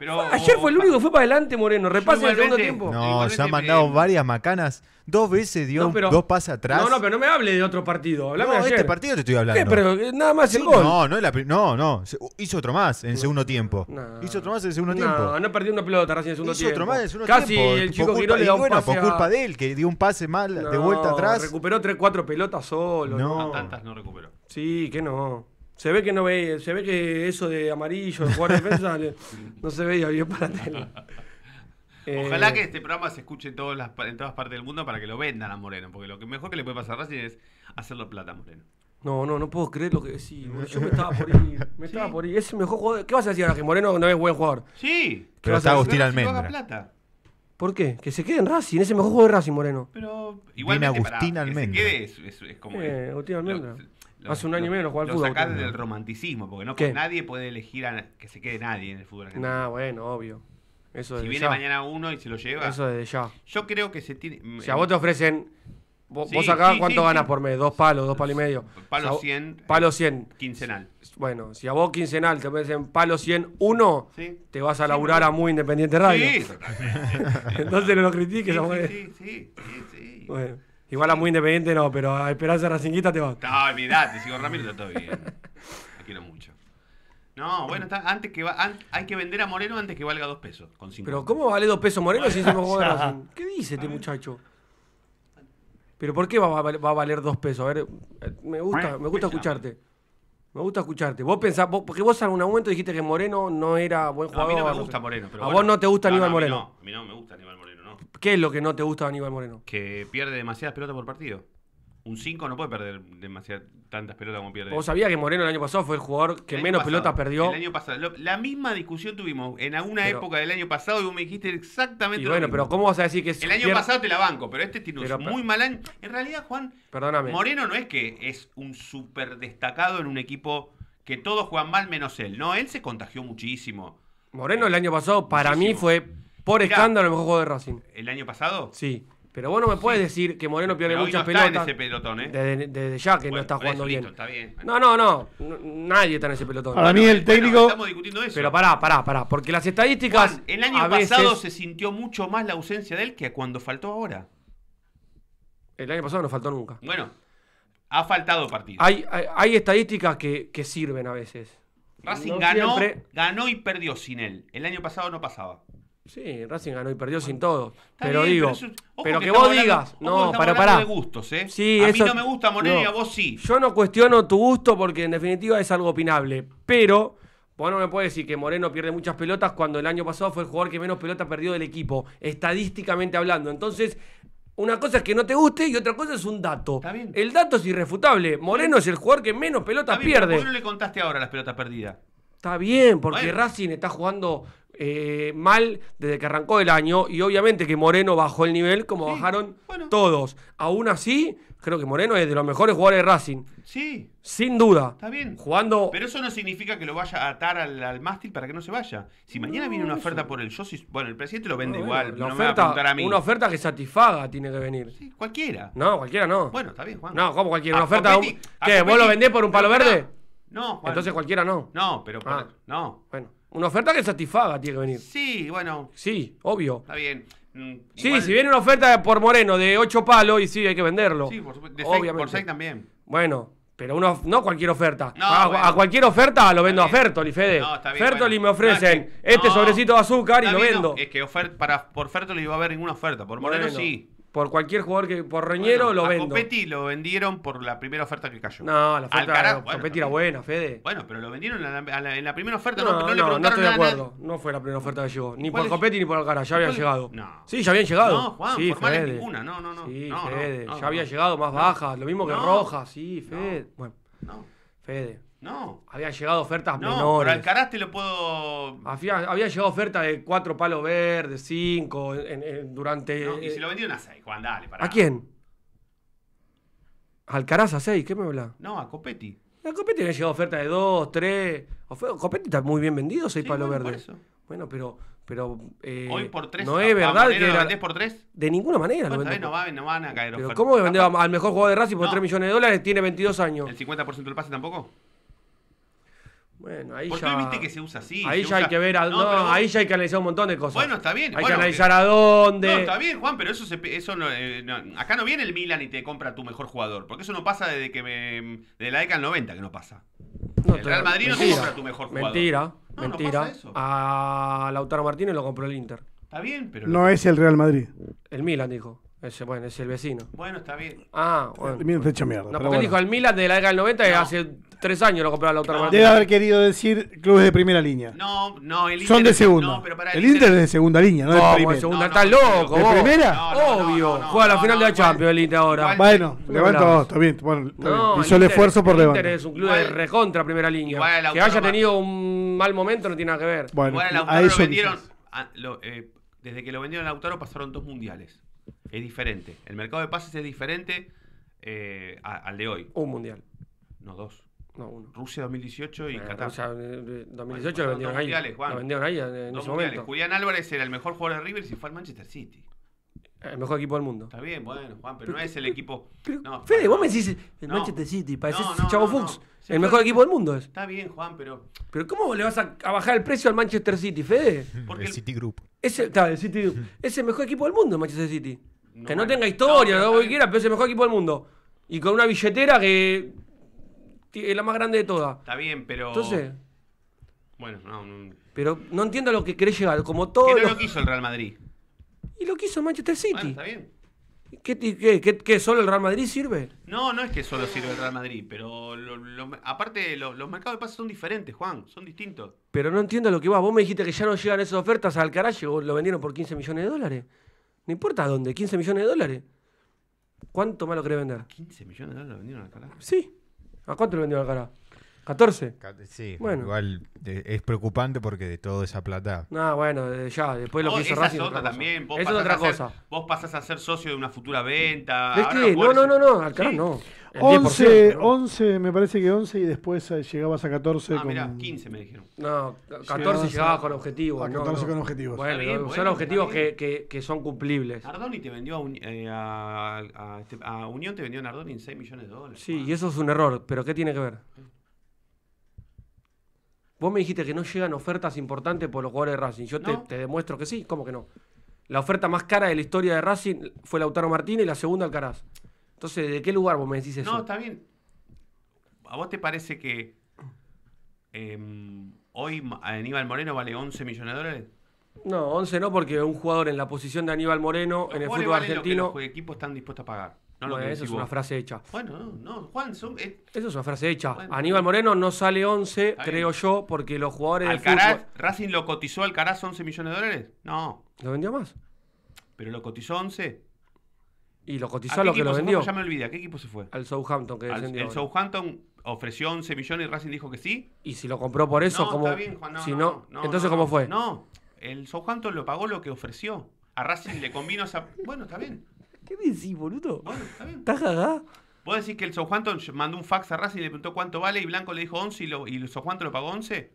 Ah, ayer fue el único fue para adelante, Moreno. repase el segundo tiempo. No, se han mandado varias macanas. Dos veces dio dos pases atrás. No, no, pero no me hable de otro partido. no, de este partido te estoy hablando. Eh, nada más el gol. No, no, no, Hizo otro más en segundo tiempo. Hizo otro más en el segundo tiempo. No, no perdió una pelota recién en segundo tiempo. Hizo otro más en segundo tiempo. Casi el chico culpa, le da un bueno, pase por culpa de él, que dio un pase mal de vuelta atrás. Recuperó tres, cuatro pelotas solo. No, tantas no recuperó. Sí, que no. Se ve que no ve, se ve que eso de amarillo, de jugar defensa, no se veía bien para tele. <laughs> Ojalá que este programa se escuche en todas, las, partes del mundo para que lo vendan a Moreno, porque lo que mejor que le puede pasar a Racing es hacerlo plata a Moreno. No, no, no puedo creer lo que sí, Yo me estaba por ir Me estaba por Es el mejor jugador. ¿Qué vas a decir ahora que Moreno no es buen jugador? Sí. Pero está Agustín Almendra. plata. ¿Por qué? Que se quede en Racing, es mejor jugador de Racing, Moreno. Pero igual Agustín para que se quede es, es, como... Eh, Agustín Almendra. Hace un año y medio del romanticismo, porque no que nadie puede elegir a que se quede nadie en el fútbol argentino. bueno, obvio. Eso si viene mañana uno y se lo lleva. Eso desde ya. Yo creo que se tiene. Si a vos te ofrecen. Vos, sacás ¿cuánto ganas por mes? Dos palos, dos palos y medio. Palo cien, 100. Palo 100. Quincenal. Bueno, si a vos quincenal te ofrecen palo 100, uno, te vas a laburar a muy independiente radio. Sí, <laughs> Entonces no lo critiques, Sí, sí, sí. Igual a muy independiente no, pero a Esperanza Racinguita te va. No, te sigo Ramiro está todo bien. Te quiero mucho. No, bueno, antes que hay que vender a Moreno antes que valga dos pesos. Pero ¿cómo vale dos pesos Moreno si hicimos juego de Racing? ¿Qué dice este muchacho? ¿Pero por qué va, a va a valer dos pesos? A ver, me gusta, me gusta escucharte. Me gusta escucharte. Vos pensás, vos- porque vos en algún momento dijiste que Moreno no era buen jugador. a mí no me gusta Moreno. Pero a vos no te gusta Aníbal Moreno. a mí no me gusta Aníbal Moreno. ¿Qué es lo que no te gusta de Aníbal Moreno? Que pierde demasiadas pelotas por partido. Un 5 no puede perder demasiadas tantas pelotas como pierde. Vos sabías que Moreno el año pasado fue el jugador que menos pelotas perdió. El año pasado. la misma discusión tuvimos en alguna época del año pasado y vos me dijiste exactamente. Y bueno, pero ¿cómo vas a decir que es. El año pasado te la banco, pero este tiene un muy mal año. En realidad, Juan. Perdóname. Moreno no es que es un súper destacado en un equipo que todos juegan mal menos él. No, él se contagió muchísimo. Moreno el año pasado para mí fue por escándalo, el mejor juego de Racing. ¿El año pasado? Sí. Pero vos no me puedes decir que Moreno pierde muchas no está en ese pelotón, ¿eh? Desde, ya que no está jugando bien. No, no, no. Nadie está en ese pelotón. A mí el técnico. Pero pará, pará, pará. Porque las estadísticas. el año pasado se sintió mucho más la ausencia de él que cuando faltó ahora. El año pasado no faltó nunca. Bueno, ha faltado partido. Hay, estadísticas que, sirven a veces. Racing ganó, ganó y perdió sin él. El año pasado no pasaba. Sí, Racing ganó y perdió sin todo. pero digo, pero, que, vos digas, no, para pará. De gustos, ¿eh? a mí no me gusta Moreno y a vos sí. Yo no cuestiono tu gusto porque en definitiva es algo opinable, pero vos no me puedes decir que Moreno pierde muchas pelotas cuando el año pasado fue el jugador que menos pelotas perdió del equipo, estadísticamente hablando. Entonces, una cosa es que no te guste y otra cosa es un dato. Está bien. El dato es irrefutable. Moreno es el jugador que menos pelotas pierde. ¿Por qué no le contaste ahora las pelotas perdidas? Está bien, porque Racing está jugando eh, mal desde que arrancó el año y obviamente que Moreno bajó el nivel como bajaron todos. Aún así, creo que Moreno es de los mejores jugadores de Racing. Sí. Sin duda. Está bien. Jugando. Pero eso no significa que lo vaya a atar al, mástil para que no se vaya. Si mañana viene una oferta por el Josis bueno, el presidente lo vende igual. mí. Una oferta que satisfaga tiene que venir. Sí, cualquiera. No, cualquiera no. Bueno, está bien, Juan. No, como cualquiera. Ah, oferta. ¿Vos lo vendés por un palo verde? No, Entonces cualquiera no. No, pero. Ah. No. Bueno. Una oferta que satisfaga tiene que venir. Sí, bueno. Sí, obvio. Está bien. Mm, sí, si viene una oferta por Moreno de 8 palos, y sí, hay que venderlo. Sí, por supuesto. por también. Bueno, pero uno, no cualquier oferta. a, cualquier oferta lo vendo a Fertoli, Fede. No, está Fertoli me ofrecen este sobrecito de azúcar y lo vendo. Es que para, por Fertoli va a haber ninguna oferta. Por Moreno. sí. Por cualquier jugador que. Por Reñero lo vendo. A Copetti lo vendieron por la primera oferta que cayó. No, la oferta Alcaraz, Copetti era buena, Fede. Bueno, pero lo vendieron en la primera oferta. No, no, no, le preguntaron no estoy de acuerdo. No fue la primera oferta que llegó. Ni por Copetti ni por Alcaraz. Ya habían llegado. No. Sí, ya habían llegado. No, Juan, sí, por Fede. ninguna. No, no, no. Sí, Fede. ya había llegado más baja. Lo mismo que Rojas. Sí, Fede. Bueno. No. Fede. No. Había llegado ofertas no, Pero Alcaraz te lo puedo. Había, llegado oferta de cuatro palos verdes, cinco, durante. No, y eh, se lo vendieron a seis, Juan, dale, pará. ¿A quién? Alcaraz a seis, ¿qué me habla? No, a Copetti. A Copetti había llegado oferta de dos, tres. Copetti está muy bien vendido, seis palos verdes. Bueno, pero. pero eh, Hoy por tres. No es verdad que. Era, por tres? De ninguna manera. no, va, no, van a caer pero ¿Cómo vendió al mejor jugador de Racing por tres 3 millones de dólares? Tiene 22 años. ¿El 50% del pase tampoco? Bueno, ahí ya. viste que se usa así. Ahí ya hay que ver. No, ahí ya hay que analizar un montón de cosas. Bueno, está bien. Hay que analizar a dónde. No, está bien, Juan, pero eso, se... eso eh, no, Acá no viene el Milan y te compra tu mejor jugador. Porque eso no pasa desde que de la década del 90 que no pasa. el Real Madrid no te compra tu mejor jugador. Mentira, mentira. A Lautaro Martínez lo compró el Inter. Está bien, pero. No es el Real Madrid. El Milan dijo. Ese, bueno, es el vecino. Bueno, está bien. Ah, bueno. El Milan te echa mierda. No, porque dijo el Milan de la década del 90 y hace tres años lo compraba Lautaro Debe haber querido decir clubes de primera línea. No, no, el Inter. Son de segunda. el, Inter, es de segunda línea, no, de primera. segunda, no, no, loco. ¿De primera? Obvio. Juega la final de la Champions el Inter ahora. Bueno, levanta dos, está bien. Bueno, Hizo el, esfuerzo por levantar. El Inter es un club de recontra primera línea. Que haya tenido un mal momento no tiene nada que ver. Bueno, a eso eh, Desde que lo vendieron a Lautaro pasaron dos mundiales. Es diferente. El mercado de pases es diferente eh, al de hoy. Un mundial. No, dos. No, uno. Rusia 2018 y eh, Qatar. Rusia 2018 eh, eh, lo, vendieron ahí, lo vendieron ahí. en, ese momento. Julián Álvarez era el mejor jugador de River y fue al Manchester City. El mejor equipo del mundo. Está bien, bueno, Juan, pero, no es el equipo. Fede, vos me decís el Manchester City, pareces Chavo Fuchs. El mejor equipo del mundo es. Está bien, Juan, pero. Pero ¿cómo le vas a, bajar el precio al Manchester City, Fede? Porque el, City Group. ese el, el City Group. es el mejor equipo del mundo, Manchester City. que no tenga historia, lo que quiera, pero es el mejor equipo del mundo. Y con una billetera que es la más grande de todas. Está bien, pero. Entonces. Bueno, no, Pero no entiendo a lo que querés llegar. Como todo. Que no lo... quiso el Real Madrid. Y lo quiso Manchester City. Bueno, está bien. ¿Qué, qué, qué, solo el Real Madrid sirve? No, no es que solo sirve el Real Madrid, pero aparte los mercados de pases son diferentes, Juan, son distintos. Pero no entiendo lo que va. Vos me dijiste que ya no llegan esas ofertas al carajo, lo vendieron por 15 millones de dólares. No importa dónde, 15 millones de dólares. ¿Cuánto más lo querés vender? ¿15 millones de dólares lo vendieron al carajo? Sí. 分かってるんだから ¿14? Sí, bueno. igual es preocupante porque de toda esa plata. Ah, bueno, ya, después lo oh, que Racing. otra también. Vos es otra cosa. vos pasás a ser socio de una futura venta. No, no, no, no, no. 11, 11, me parece que 11 y después eh, llegabas a 14. Ah, 15 me dijeron. No, 14 llegabas, llegabas con objetivos. A 14 con objetivos. Bueno, bien, son objetivos que, son cumplibles. Ardoni te vendió eh, este, a, Unión, te vendió a Nardoni en 6 millones de dólares. Sí, y eso es un error, pero ¿qué tiene que ver? Vos me dijiste que no llegan ofertas importantes por los jugadores de Racing. Yo te, demuestro que sí, ¿cómo que no? La oferta más cara de la historia de Racing fue Lautaro Martínez y la segunda Alcaraz. Entonces, ¿de qué lugar vos me decís eso? No, está bien. ¿A vos te parece que em, hoy Aníbal Moreno vale 11 millones de dólares? No, 11 no, porque un jugador en la posición de Aníbal Moreno en el fútbol argentino. qué están dispuestos a pagar. No eh, eso es una frase hecha. Bueno, no, Juan, Eso es una frase hecha. Aníbal Moreno no sale 11, creo yo, porque los jugadores del fútbol... ¿Racing lo cotizó al Caraz 11 millones de dólares? No. ¿Lo vendió más? ¿Pero lo cotizó 11? Y lo cotizó a, lo que lo vendió. Ya me olvida, qué equipo se fue? Al Southampton, que descendió. El Southampton ofreció 11 millones y Racing dijo que sí. ¿Y si lo compró por eso? No, ¿cómo? Está bien, Juan, si no, entonces, ¿cómo fue? No, el Southampton lo pagó lo que ofreció. A Racing le combinó esa... Bueno, está bien. ¿Qué me decís, boludo? Bueno, está bien. ¿Estás cagada? ¿Vos decís que el Sojuanto mandó un fax a Racing y le preguntó cuánto vale y Blanco le dijo 11 y, el Sojuanto lo pagó 11?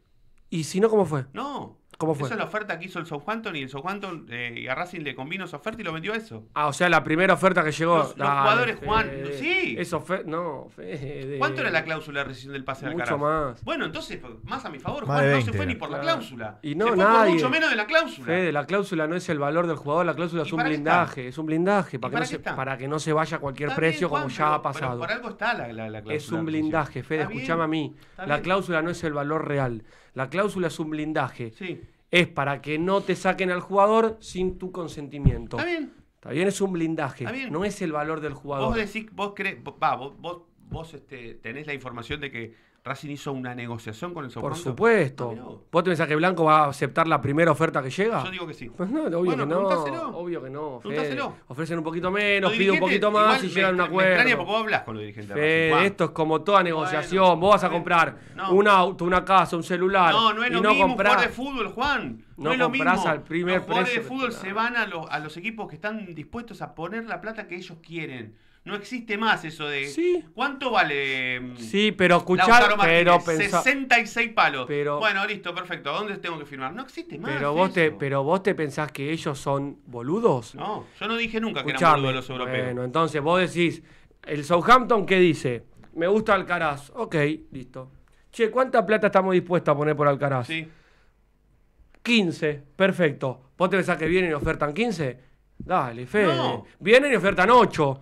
¿Y si no, cómo fue? No. ¿Cómo fue? es la oferta que hizo el Southampton y el Southampton eh, y a Racing le combinó su oferta y lo vendió eso. Ah, o sea, la primera oferta que llegó. Los, jugadores Juan, sí. Eso fue, no, Fede. ¿Cuánto era la cláusula de rescisión del pase de Mucho más. Bueno, entonces, pues, más a mi favor, Juan no se fue ni por la cláusula. Y no, se fue mucho menos de la cláusula. Fede, la cláusula no es el valor del jugador, la cláusula es un blindaje, es un blindaje para, que, no se, que no se vaya a cualquier precio como ya ha pasado. por algo está la, la cláusula. Es un blindaje, Fede, escúchame a mí. La cláusula no es el valor real. La cláusula es un blindaje. Sí. Es para que no te saquen al jugador sin tu consentimiento. Está bien. Está bien, es un blindaje. Está bien. No es el valor del jugador. Vos decís, vos crees, vos, vos, este, tenés la información de que Racing hizo una negociación con el Southampton. Por supuesto. no. Ah, ¿Vos te pensás que Blanco va a aceptar la primera oferta que llega? Yo digo que sí. Pues no, obvio que no. Obvio que no. Ofrecen un poquito menos, piden un poquito más y llegan a un acuerdo. Me extraña porque vos hablas con los dirigentes. Fede, esto es como toda negociación. vos vas a comprar un auto, una casa, un celular. No, no es lo y no mismo comprar de fútbol, Juan. No, es lo mismo. al primer los jugadores de fútbol se van a los equipos que están dispuestos a poner la plata que ellos quieren no existe más eso de. Sí. ¿Cuánto vale? Mm, sí, pero escuchar. 66 palos. bueno, listo, perfecto. ¿Dónde tengo que firmar? No existe más. Pero vos, Te, pero vos te pensás que ellos son boludos. No, yo no dije nunca que eran boludos los europeos. Bueno, entonces vos decís, ¿el Southampton qué dice? Me gusta Alcaraz. Ok, listo. Che, ¿cuánta plata estamos dispuestos a poner por Alcaraz? Sí. 15, perfecto. ¿Vos te pensás que vienen y ofertan 15? Dale, Fede. Vienen y ofertan 8.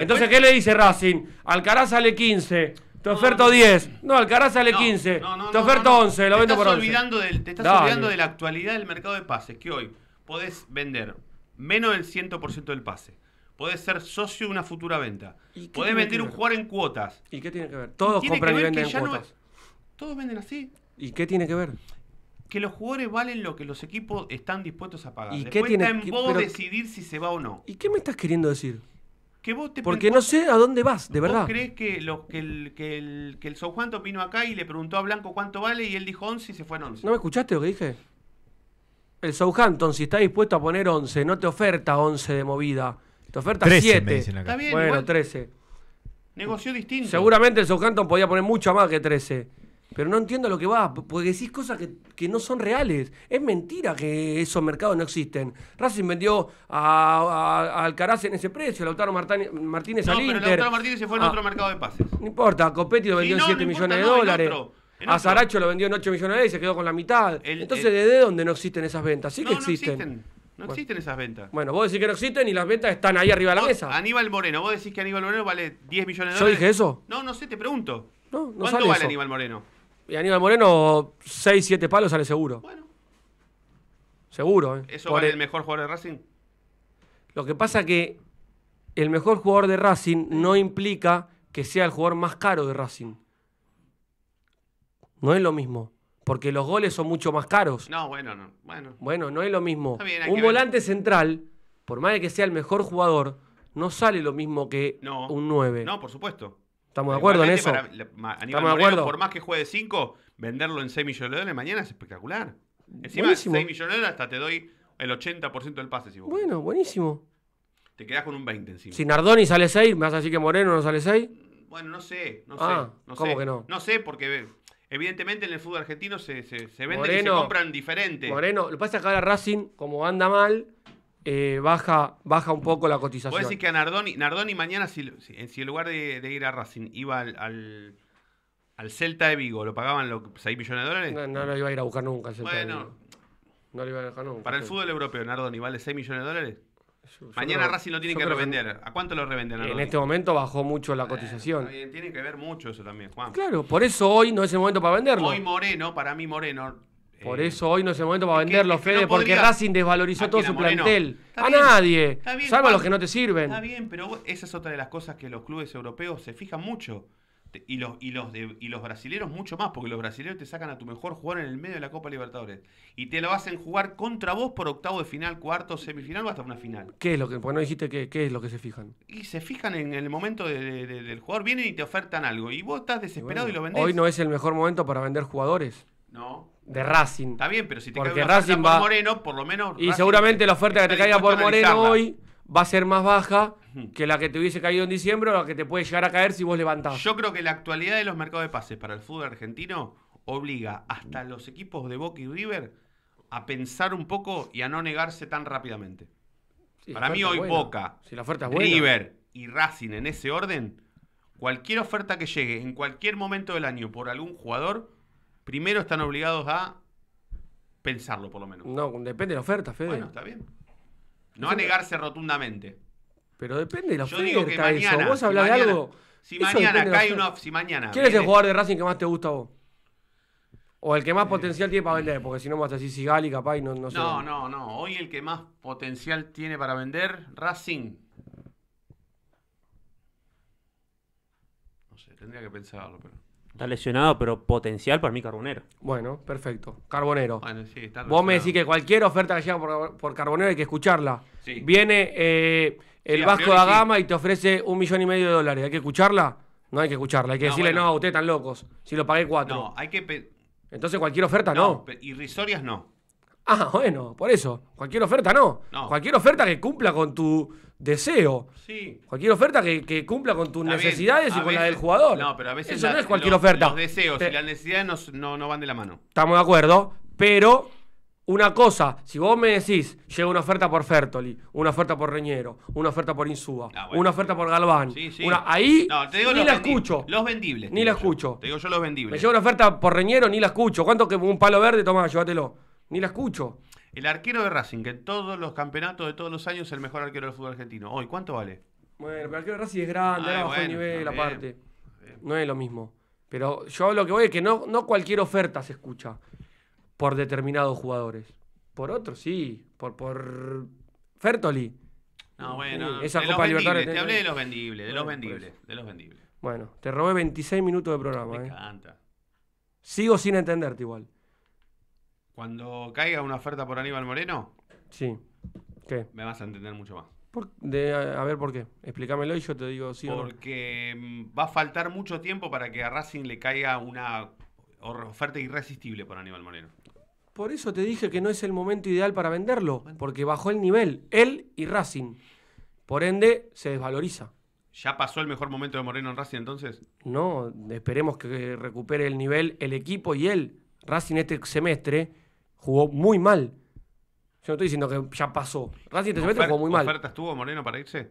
Entonces, ¿qué le dice Racing? Alcaraz sale 15. Te oferto 10. No, Alcaraz sale 15. te oferto 11. Lo vendo por 11. Olvidando del, te estás olvidando de la actualidad del mercado de pases. Que hoy podés vender menos del 100% del pase. Podés ser socio de una futura venta. podés vender un jugador en cuotas. ¿Y qué tiene que ver? Todos compran y venden en cuotas. Todos venden así. ¿Y qué tiene que ver? que los jugadores valen lo que los equipos están dispuestos a pagar. ¿Y Después qué está en vos decidir si se va o no. ¿Y qué me estás queriendo decir? Que vos Porque no sé a dónde vas, de verdad. crees que, que, el, que, el, que el Southampton vino acá y le preguntó a Blanco cuánto vale y él dijo 11 y se fue en 11? ¿No me escuchaste lo que dije? El Southampton, si está dispuesto a poner 11, no te oferta 11 de movida. Te oferta 13, 7. Está bien, bueno, 13. Negoció distinto. Seguramente el Southampton podía poner mucho más que 13. Pero no entiendo lo que va, porque decís cosas que, no son reales. Es mentira que esos mercados no existen. Racing vendió a, Alcaraz en ese precio, Lautaro Martínez no, al Lautaro Martínez se fue a, ah. otro mercado de pases. No importa, Copetti lo vendió en 7 millones de dólares. a zaracho lo vendió en 8 millones de dólares y se quedó con la mitad. Entonces, ¿de dónde no existen esas ventas? Sí que existen. No existen. esas ventas. Bueno, vos decís que no existen y las ventas están ahí arriba de la mesa. Aníbal Moreno, vos decís que Aníbal Moreno vale 10 millones de dólares. ¿Yo dije eso? No, no sé, te pregunto. ¿Cuánto vale Aníbal Moreno? Y Aníbal Moreno, 6, 7 palos sale seguro. Bueno. Seguro, ¿eh? ¿Eso vale el... mejor jugador de Racing? Lo que pasa que el mejor jugador de Racing no implica que sea el jugador más caro de Racing. No es lo mismo. Porque los goles son mucho más caros. No, bueno, no. Bueno, no es lo mismo. un volante central, por más de que sea el mejor jugador, no sale lo mismo que un 9. No, por supuesto. ¿Estamos de acuerdo en eso? Estamos de acuerdo. Por más que juegue 5, venderlo en 6 millones de dólares mañana es espectacular. Encima, 6 millones de dólares hasta te doy el 80% del pase. bueno, buenísimo. Te quedás con un 20 encima. Si Nardoni sale 6, ¿me vas a decir que Moreno no sale 6? Mm, bueno, no sé, no sé. Ah, no sé. no? sé, porque eh, evidentemente en el fútbol argentino se, venden y se compran diferente. Moreno, lo que pasa es que ahora Racing, como anda mal, eh, baja, baja un poco la cotización. Puede decir que a Nardoni, Nardoni mañana, si, si en lugar de, ir a Racing, iba al, Celta de Vigo, ¿lo pagaban los 6 millones de dólares? No, lo iba a ir a buscar nunca. no iba a dejar Para el fútbol europeo, Nardoni, ¿vale 6 millones de dólares? Mañana Racing lo tiene que revender. ¿A cuánto lo revenden? En este momento bajó mucho la eh, cotización. tiene que ver mucho eso también, Juan. Claro, por eso hoy no es el momento para venderlo. Hoy Moreno, para mí Moreno, por eh, eso hoy no es el momento para venderlo, Fede, porque Racing desvalorizó ah, todo su plantel. a nadie, salvo a los que no te sirven. Está bien, pero esa es otra de las cosas que los clubes europeos se fijan mucho. Y los, y, los de, y los brasileros mucho más, porque los brasileros te sacan a tu mejor jugador en el medio de la Copa Libertadores. Y te lo hacen jugar contra vos por octavo de final, cuarto, semifinal o hasta una final. ¿Qué es lo que, no dijiste que, qué es lo que se fijan? Y se fijan en el momento del jugador, vienen y te ofertan algo. Y vos estás desesperado y, y lo vendés. Hoy no es el mejor momento para vender jugadores. No de Racing. Está bien, pero si te Porque Racing va... Moreno, por lo menos. Y seguramente la oferta que te caiga por Moreno hoy va a ser más baja que la que te hubiese caído en diciembre o la que te puede llegar a caer si vos levantás. Yo creo que la actualidad de los mercados de pases para el fútbol argentino obliga hasta los equipos de Boca y River a pensar un poco y a no negarse tan rápidamente. para mí hoy Boca, si la oferta River y Racing en ese orden, cualquier oferta que llegue en cualquier momento del año por algún jugador primero están obligados a pensarlo, por lo menos. No, depende de la oferta, Fede. Bueno, está bien. No a negarse rotundamente. Pero depende de la oferta. Yo digo que mañana, Vos si de algo. Si mañana cae una. Si mañana. ¿Quién es el jugador de Racing que más te gusta a vos? O el que más eh. potencial tiene para vender, porque si no vas a decir Sigali capaz y no sé. No, no, no. Hoy el que más potencial tiene para vender, Racing. No sé, tendría que pensarlo, pero. Está lesionado, pero potencial para mí Carbonero. Bueno, perfecto. Carbonero. Bueno, sí, Vos me decís que cualquier oferta que llega por, Carbonero hay que escucharla. Viene eh, el Vasco da Gama y te ofrece un millón y medio de dólares. ¿Hay que escucharla? No hay que escucharla. Hay que decirle, no a ustedes tan locos. Si lo pagué cuatro. No, hay que... Entonces cualquier oferta no. no. Irrisorias no. Ah, bueno, por eso. Cualquier oferta no. Cualquier oferta que cumpla con tu deseo. Sí. Cualquier oferta que, cumpla con tus necesidades y con la del jugador. No, pero a veces. Eso no es cualquier oferta. Los deseos y las necesidades no, van de la mano. Estamos de acuerdo, pero una cosa, si vos me decís, llega una oferta por Fertoli, una oferta por Reñero, una oferta por Insúa, ah, una oferta por Galván, sí, Una, ahí ni la escucho. Los vendibles. Ni la escucho. Te digo yo los vendibles. Me llega una oferta por Reñero, ni la escucho. ¿Cuánto que un palo verde? Toma, llévatelo ni la escucho. El arquero de Racing, que en todos los campeonatos de todos los años es el mejor arquero del fútbol argentino. Hoy, ¿cuánto vale? Bueno, pero el arquero de Racing es grande, es bajo nivel aparte. No es lo mismo. Pero yo lo que voy es que no, no cualquier oferta se escucha por determinados jugadores. Por otros, sí. Por, por Fertoli. No, bueno. esa de Copa Libertadores. Te hablé de los vendibles, de los vendibles, de los vendibles. Bueno, te robé 26 minutos de programa. Me ¿eh? encanta. Sigo sin entenderte igual. Cuando caiga una oferta por Aníbal Moreno. Sí. ¿Qué? Me vas a entender mucho más. a, ver por qué. Explícamelo y yo te digo sí Porque mm, va a faltar mucho tiempo para que a Racing le caiga una oferta irresistible por Aníbal Moreno. Por eso te dije que no es el momento ideal para venderlo, porque bajó el nivel, él y Racing. Por ende, se desvaloriza. ¿Ya pasó el mejor momento de Moreno en Racing entonces? No, esperemos que recupere el nivel el equipo y él. Racing este semestre jugó muy mal. Yo no estoy diciendo que ya pasó. Racing este jugó muy mal. ¿Ofertas tuvo Moreno para irse?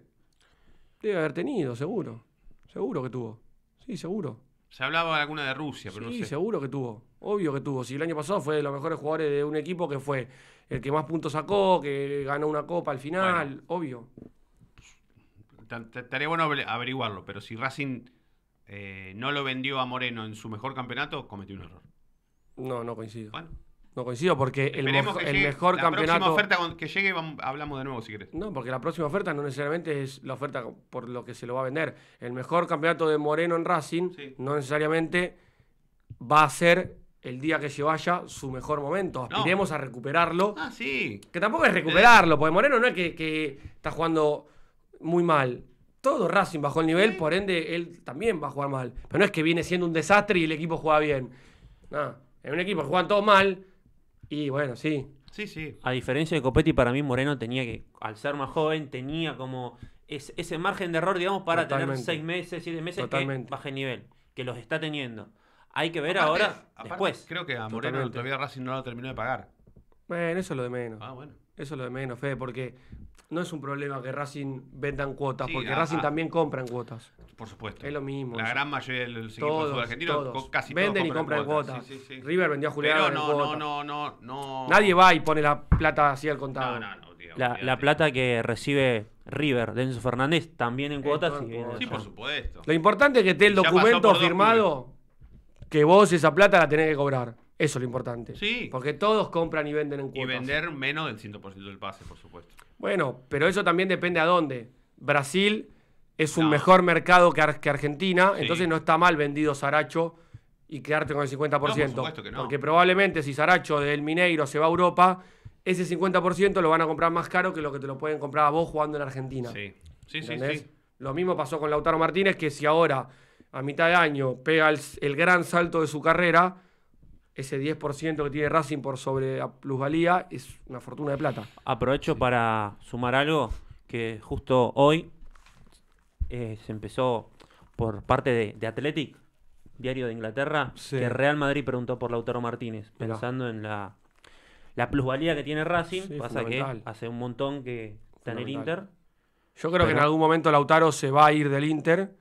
Debe haber tenido, seguro. Seguro que tuvo. Sí, seguro. Se hablaba alguna de Rusia, pero no sé. Sí, seguro que tuvo. Obvio que tuvo. Si el año pasado fue de los mejores jugadores de un equipo que fue el que más puntos sacó, que ganó una copa al final, obvio. Estaría bueno averiguarlo, pero si Racing eh, no lo vendió a Moreno en su mejor campeonato, cometió un error. No, no coincido. Bueno. No coincido porque el, mejor campeonato. La próxima oferta que llegue hablamos de nuevo si querés. No, porque la próxima oferta no necesariamente es la oferta por lo que se lo va a vender. El mejor campeonato de Moreno en Racing no necesariamente va a ser el día que se vaya su mejor momento. Aspiremos a recuperarlo. Ah, sí. Que tampoco es recuperarlo, porque Moreno no es que, está jugando muy mal todo Racing bajó el nivel, por ende él también va a jugar mal. Pero no es que viene siendo un desastre y el equipo juega bien. No, en un equipo que juegan todos mal, y bueno, sí. Sí, sí. A diferencia de Copetti, para mí Moreno tenía que, al ser más joven, tenía como ese margen de error, digamos, para tener seis meses, siete meses que baje nivel, que los está teniendo. Hay que ver ahora, después. Creo que a Moreno todavía Racing no lo terminó de pagar. Bueno, eso es lo de menos. Ah, bueno. Eso es lo de menos, Fede, porque no es un problema que Racing vendan cuotas, porque Racing también compra en cuotas. Por supuesto. Es lo mismo. La gran mayoría de los equipos argentinos todos. casi Venden todos Venden y compran cuotas. cuotas. River vendió a Julián. Pero no, no, no, no, no. Nadie va y pone la plata así al contado. No, no, no. Tío, la, plata que recibe River, Denso Fernández, también en cuotas. sí, por supuesto. Lo importante es que esté el documento firmado que vos esa plata la tenés que cobrar. Eso es lo importante. Sí. Porque todos compran y venden en cuotas. Y vender menos del 100% del pase, por supuesto. Bueno, pero eso también depende a dónde. Brasil es un mejor mercado que, que Argentina, entonces no está mal vendido Saracho y quedarte con el 50%. por Porque probablemente si Saracho del Mineiro se va a Europa, ese 50% lo van a comprar más caro que lo que te lo pueden comprar a vos jugando en Argentina. Sí, sí, sí, Lo mismo pasó con Lautaro Martínez, que si ahora, a mitad de año, pega el gran salto de su carrera, ese 10% que tiene Racing por sobre la plusvalía es una fortuna de plata. Aprovecho para sumar algo que justo hoy eh, se empezó por parte de, de Athletic, diario de Inglaterra, de que Real Madrid preguntó por Lautaro Martínez, pensando en la, plusvalía que tiene Racing. pasa que hace un montón que está en el Inter. Yo creo que en algún momento Lautaro se va a ir del Inter.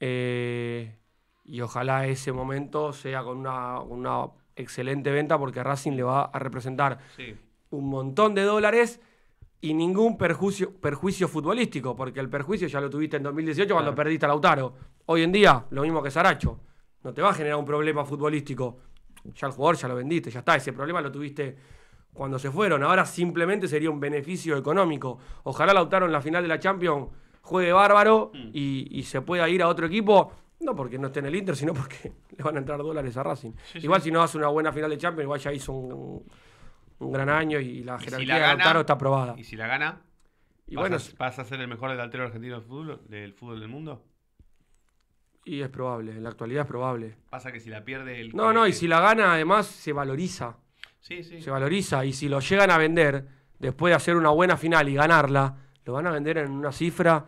Eh, y ojalá ese momento sea con una, una excelente venta porque Racing le va a representar un montón de dólares y ningún perjuicio, perjuicio futbolístico, porque el perjuicio ya lo tuviste en 2018 cuando perdiste a Lautaro. Hoy en día, lo mismo que Saracho, no te va a generar un problema futbolístico. Ya el jugador ya lo vendiste, ya está, ese problema lo tuviste cuando se fueron. Ahora simplemente sería un beneficio económico. Ojalá Lautaro en la final de la Champions juegue bárbaro mm. y se pueda ir a otro equipo no porque no esté en el Inter, sino porque <laughs> le van a entrar dólares a Racing. igual si no hace una buena final de Champions, igual ya hizo un, un gran año y la jerarquía de está aprobada. ¿Y si la gana? Y bueno, a, a ser el mejor delantero argentino del fútbol, del fútbol del mundo? Y es probable, en la actualidad es probable. Pasa que si la pierde el... No, no, y si la gana además se valoriza. Sí, sí. Se valoriza y si lo llegan a vender después de hacer una buena final y ganarla, lo van a vender en una cifra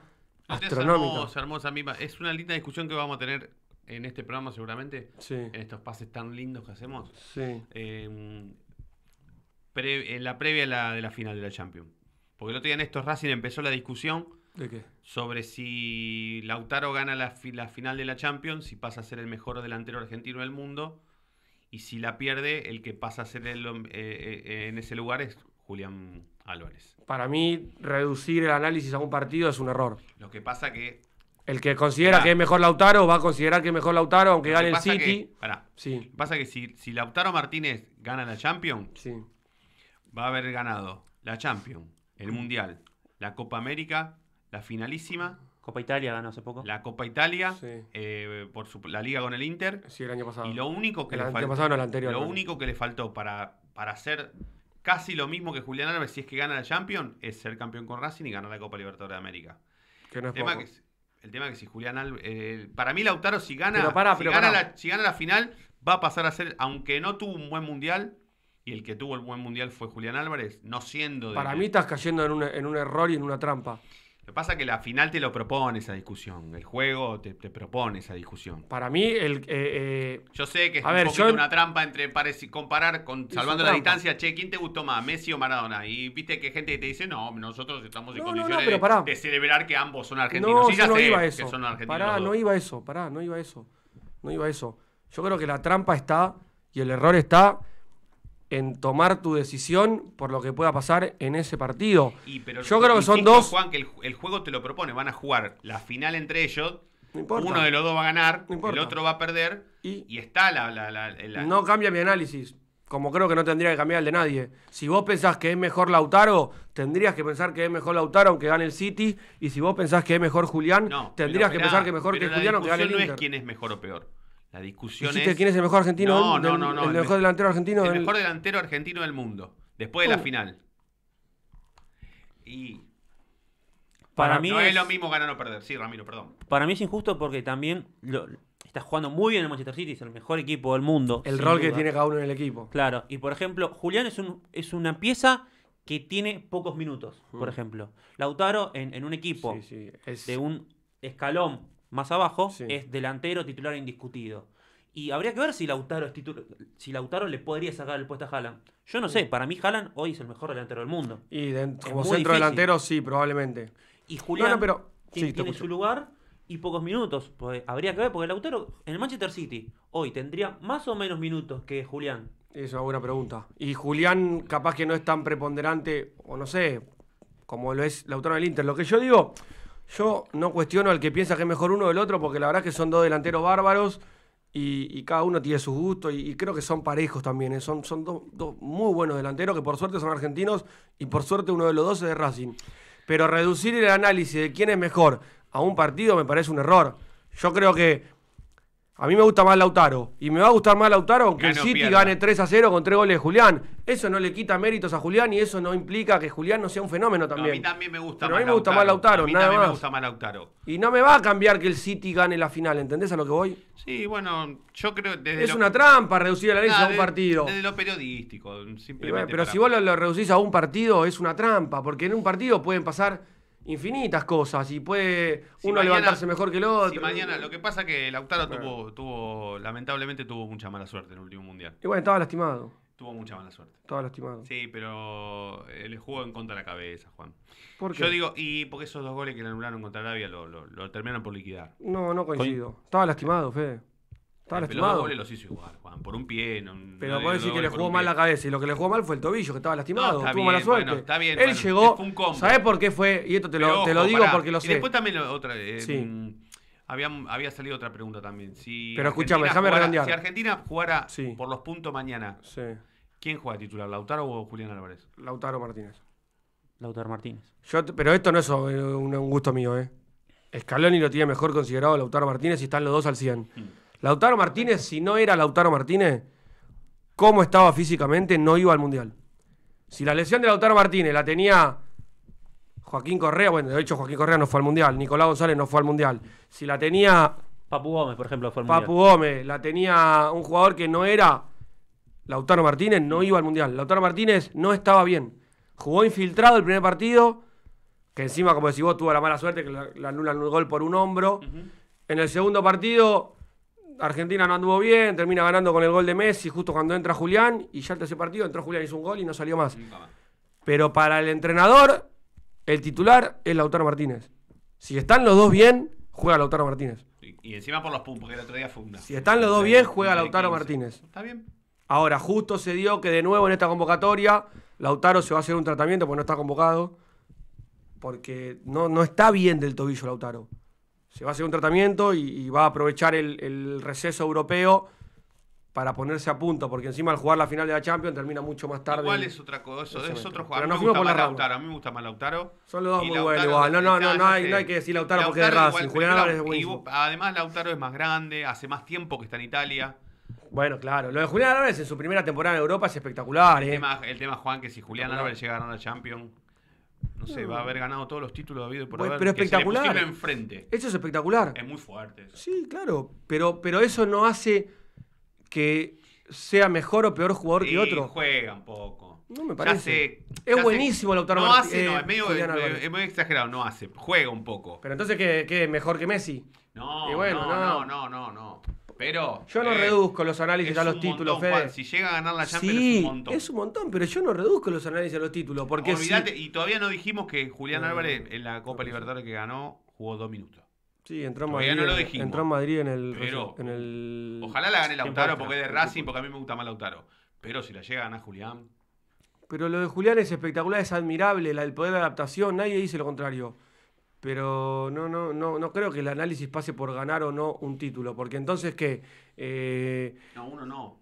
Hermosa, Es una linda discusión que vamos a tener en este programa seguramente, en estos pases tan lindos que hacemos. en em, eh, la previa la, de la final de la Champions. Porque el otro día en estos Racing empezó la discusión ¿De qué? sobre si Lautaro gana la, final de la Champions, si pasa a ser el mejor delantero argentino del mundo, y si la pierde, el que pasa a ser eh, eh, en ese lugar es Julián Álvarez. Para mí, reducir el análisis a un partido es un error. Lo que pasa que. El que considera que es mejor Lautaro va a considerar que es mejor Lautaro aunque gane el City. sí. Pasa que si, Lautaro Martínez gana la Champions, va a haber ganado la Champions, el Mundial, la Copa América, la finalísima. Copa Italia ganó hace poco. La Copa Italia, eh, la liga con el Inter. Sí, el año pasado. Y lo único que, le, faltó, anterior, único que le faltó para, para casi lo mismo que Julián Álvarez, si es que gana la Champions, es ser campeón con Racing y ganar la Copa Libertadores de América. Que el, tema que, que si Julián Álvarez. Eh, para mí, Lautaro, si gana, si, gana la, final, va a pasar a ser, aunque no tuvo un buen mundial. Y el que tuvo el buen mundial fue Julián Álvarez, no siendo Para mí estás cayendo en un error y en una trampa. Lo que pasa es que la final te lo propone esa discusión. El juego te, propone esa discusión. Para mí, el. Eh, eh, yo sé que es un poquito una trampa entre comparar con salvando la distancia. Che, ¿quién te gustó más, Messi o Maradona? Y viste que gente te dice, no, nosotros estamos en condiciones de, celebrar que ambos son argentinos. No, ya iba eso. Pará, no iba eso, pará, no iba eso. No iba eso. Yo creo que la trampa está y el error está en tomar tu decisión por lo que pueda pasar en ese partido. Yo creo que son dos. que el, juego te lo propone, van a jugar la final entre ellos. Uno de los dos va a ganar, el otro va a perder. Y, está la, la, la, No cambia mi análisis, como creo que no tendría que cambiar el de nadie. Si vos pensás que es mejor Lautaro, tendrías que pensar que es mejor Lautaro aunque gane el City. Y si vos pensás que es mejor Julián, tendrías que pensar que es mejor que Julián aunque gane el Inter. no es quién es mejor o peor. La discusión quién es el mejor argentino? No, no, no, El mejor delantero argentino. El del... mejor delantero argentino del mundo. Después de la final. Y. Para, mí. No es... lo mismo ganar o perder. Sí, Ramiro, perdón. Para mí es injusto porque también lo, está jugando muy bien el Manchester City, es el mejor equipo del mundo. El rol que tiene cada uno en el equipo. Claro. Y por ejemplo, Julián es, un, es una pieza que tiene pocos minutos, por mm. ejemplo. Lautaro en, un equipo de un escalón más abajo, es delantero titular indiscutido. Y habría que ver si Lautaro, si Lautaro le podría sacar el puesto a Haaland. Yo no sé, para mí Haaland hoy es el mejor delantero del mundo. Y como centro delantero, sí, probablemente. Y Julián pero, tiene su lugar y pocos minutos. Pues, habría que ver, porque Lautaro en el Manchester City hoy tendría más o menos minutos que Julián. Esa es una buena pregunta. Y Julián capaz que no es tan preponderante, o no sé, como lo es Lautaro del Inter. Lo que yo digo, yo no cuestiono al que piensa que es mejor uno del otro, porque la verdad es que son dos delanteros bárbaros y, cada uno tiene sus gustos y, creo que son parejos también. ¿eh? Son, son dos, dos, muy buenos delanteros que por suerte son argentinos y por suerte uno de los dos es de Racing. Pero reducir el análisis de quién es mejor a un partido me parece un error. Yo creo que a mí me gusta más Lautaro. Y me va a gustar más Lautaro que el City gane 3 a 0 con 3 goles de Julián. Eso no le quita méritos a Julián y eso no implica que Julián no sea un fenómeno también. a mí también me gusta Pero a mí me gusta más Lautaro, a mí me gusta más Lautaro. Y no me va a cambiar que el City gane la final, ¿entendés a lo que voy? Sí, bueno, yo creo. es una trampa reducir la ley a un partido. Desde lo periodístico, simplemente. pero si vos lo reducís a un partido, es una trampa, porque en un partido pueden pasar infinitas cosas y puede uno levantarse mejor que el otro. mañana, lo que pasa es que Lautaro tuvo, tuvo, lamentablemente tuvo mucha mala suerte en el último mundial. Y bueno, estaba lastimado. Tuvo mucha mala suerte. Estaba lastimado. Sí, pero eh, le jugó en contra la cabeza, Juan. ¿Por Yo digo, y porque esos dos goles que le anularon contra Arabia lo, lo, terminaron por liquidar. No, no coincido. Estaba lastimado, Fede. Está el lastimado. Los los hizo igual, Juan, por un pie. pero puede decir que le jugó mal la cabeza. Y lo que le jugó mal fue el tobillo, que estaba lastimado. tuvo mala suerte. está bien, Él llegó. sabes por qué fue? Y esto te, lo, te lo, digo porque lo sé. Y después también otra. Eh, mm, había, había, salido otra pregunta también. sí pero escúchame, déjame redondear. Si Argentina jugara por los puntos mañana, ¿quién juega titular? ¿Lautaro o Julián Álvarez? Lautaro Martínez. Lautaro Martínez. Yo, pero esto no es eh, un, gusto mío, ¿eh? Scaloni lo tiene mejor considerado Lautaro Martínez y están los dos al 100. Lautaro Martínez, si no era Lautaro Martínez, cómo estaba físicamente, no iba al Mundial. Si la lesión de Lautaro Martínez la tenía Joaquín Correa, bueno, de hecho Joaquín Correa no fue al Mundial, Nicolás González no fue al Mundial. Si la tenía... Papu Gómez, por ejemplo, fue al Mundial. Papu Gómez, la tenía un jugador que no era Lautaro Martínez, no iba al Mundial. Lautaro Martínez no estaba bien. Jugó infiltrado el primer partido, que encima, como decís vos, tuvo la mala suerte que la anulan un gol por un hombro. En el segundo partido Argentina no anduvo bien, termina ganando con el gol de Messi justo cuando entra Julián y ya el tercer partido entró Julián, hizo un gol y no salió más. Pero para el entrenador, el titular es Lautaro Martínez. Si están los dos bien, juega Lautaro Martínez. Y encima por los puntos, que el otro día fue una. Si están los dos bien, juega Lautaro Martínez. Está bien. Ahora, justo se dio que de nuevo en esta convocatoria, Lautaro se va a hacer un tratamiento porque no está convocado. Porque no, no está bien del tobillo Lautaro se va a hacer un tratamiento y, va a aprovechar el, receso europeo para ponerse a punto, porque encima al jugar la final de la Champions termina mucho más tarde. ¿Cuál es otra cosa, es, otro jugador. Pero no mí me gusta más Lautaro, a mí me gusta más Lautaro. Son los dos muy buenos igual. No, no, no, no hay, que decir Lautaro, porque es raro. Julián Álvarez es buenísimo. además Lautaro es más grande, hace más tiempo que está en Italia. Bueno, claro. Lo de Julián Álvarez en su primera temporada en Europa es espectacular. El, ¿eh? tema, el Juan, que si Julián Álvarez llega a ganar la Champions no sé, va a haber ganado todos los títulos habido por haber, pero espectacular. Que se enfrente. Eso es espectacular. Es muy fuerte. Sí, claro, pero, pero eso no hace que sea mejor o peor jugador que otro. juega un poco. No me parece. es buenísimo Lautaro No hace, no, eh, es medio, es, exagerado, no hace. Juega un poco. Pero entonces, ¿qué, qué mejor que Messi? no, no, no, no, no. Pero. Yo no eh, reduzco los análisis a los títulos, Fede. si llega a ganar la Champions es un montón. Es un montón, pero yo no reduzco los análisis a los títulos. Porque y todavía no dijimos que Julián Álvarez en la Copa Libertadores que ganó jugó dos minutos. Sí, entró en Madrid. entró en Madrid en el. Ojalá la gane Lautaro porque es de Racing, porque a mí me gusta más Lautaro. Pero si la llega a ganar Julián. Pero lo de Julián es espectacular, es admirable, la, el poder de adaptación, nadie dice lo contrario pero no, no, no, no creo que el análisis pase por ganar o no un título, porque entonces que... Eh, no, uno no. No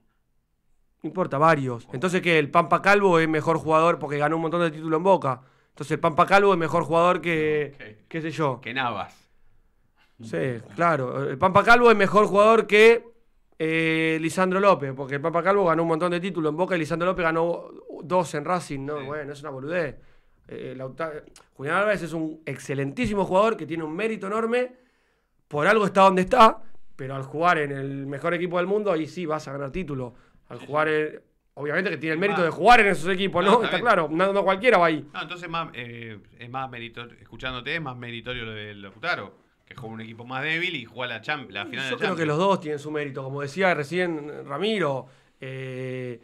importa, varios. Entonces que el Pampa Calvo es mejor jugador porque ganó un montón de títulos en Boca. Entonces el Pampa Calvo es mejor jugador que, qué sé yo. Que Navas. Sí, claro. El Pampa Calvo es mejor jugador que eh, Lisandro López, porque el Pampa Calvo ganó un montón de títulos en Boca y Lisandro López ganó dos en Racing, ¿no? Bueno, es una boludez. Eh, Julián Álvarez es un excelentísimo jugador que tiene un mérito enorme, por algo está donde está, pero al jugar en el mejor equipo del mundo, ahí sí vas a ganar título. Al jugar, obviamente que tiene el mérito de jugar en esos equipos, ah, ¿no? está, claro, no, cualquiera va ahí. No, entonces eh, es más meritorio, escuchándote, es más meritorio lo de que juega un equipo más débil y juega la, champ final Yo creo que los dos tienen su mérito, como decía recién Ramiro. Eh,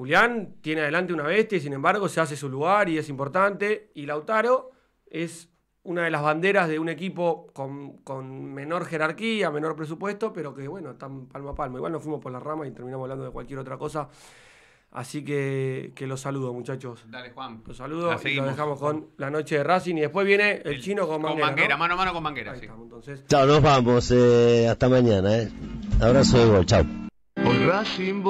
Julián tiene adelante una bestia y sin embargo se hace su lugar y es importante. Y Lautaro es una de las banderas de un equipo con, menor jerarquía, menor presupuesto, pero que bueno, están palmo a palma. Igual nos fuimos por la rama y terminamos hablando de cualquier otra cosa. Así que, los saludo, muchachos. Dale, Juan. Los saludo y dejamos con la noche de Racing. Y después viene el, chino con manguera. Con manguera, mano a mano con manguera. entonces. Chao, nos vamos. Eh, hasta mañana. Eh. Abrazo de gol. Chao. Racing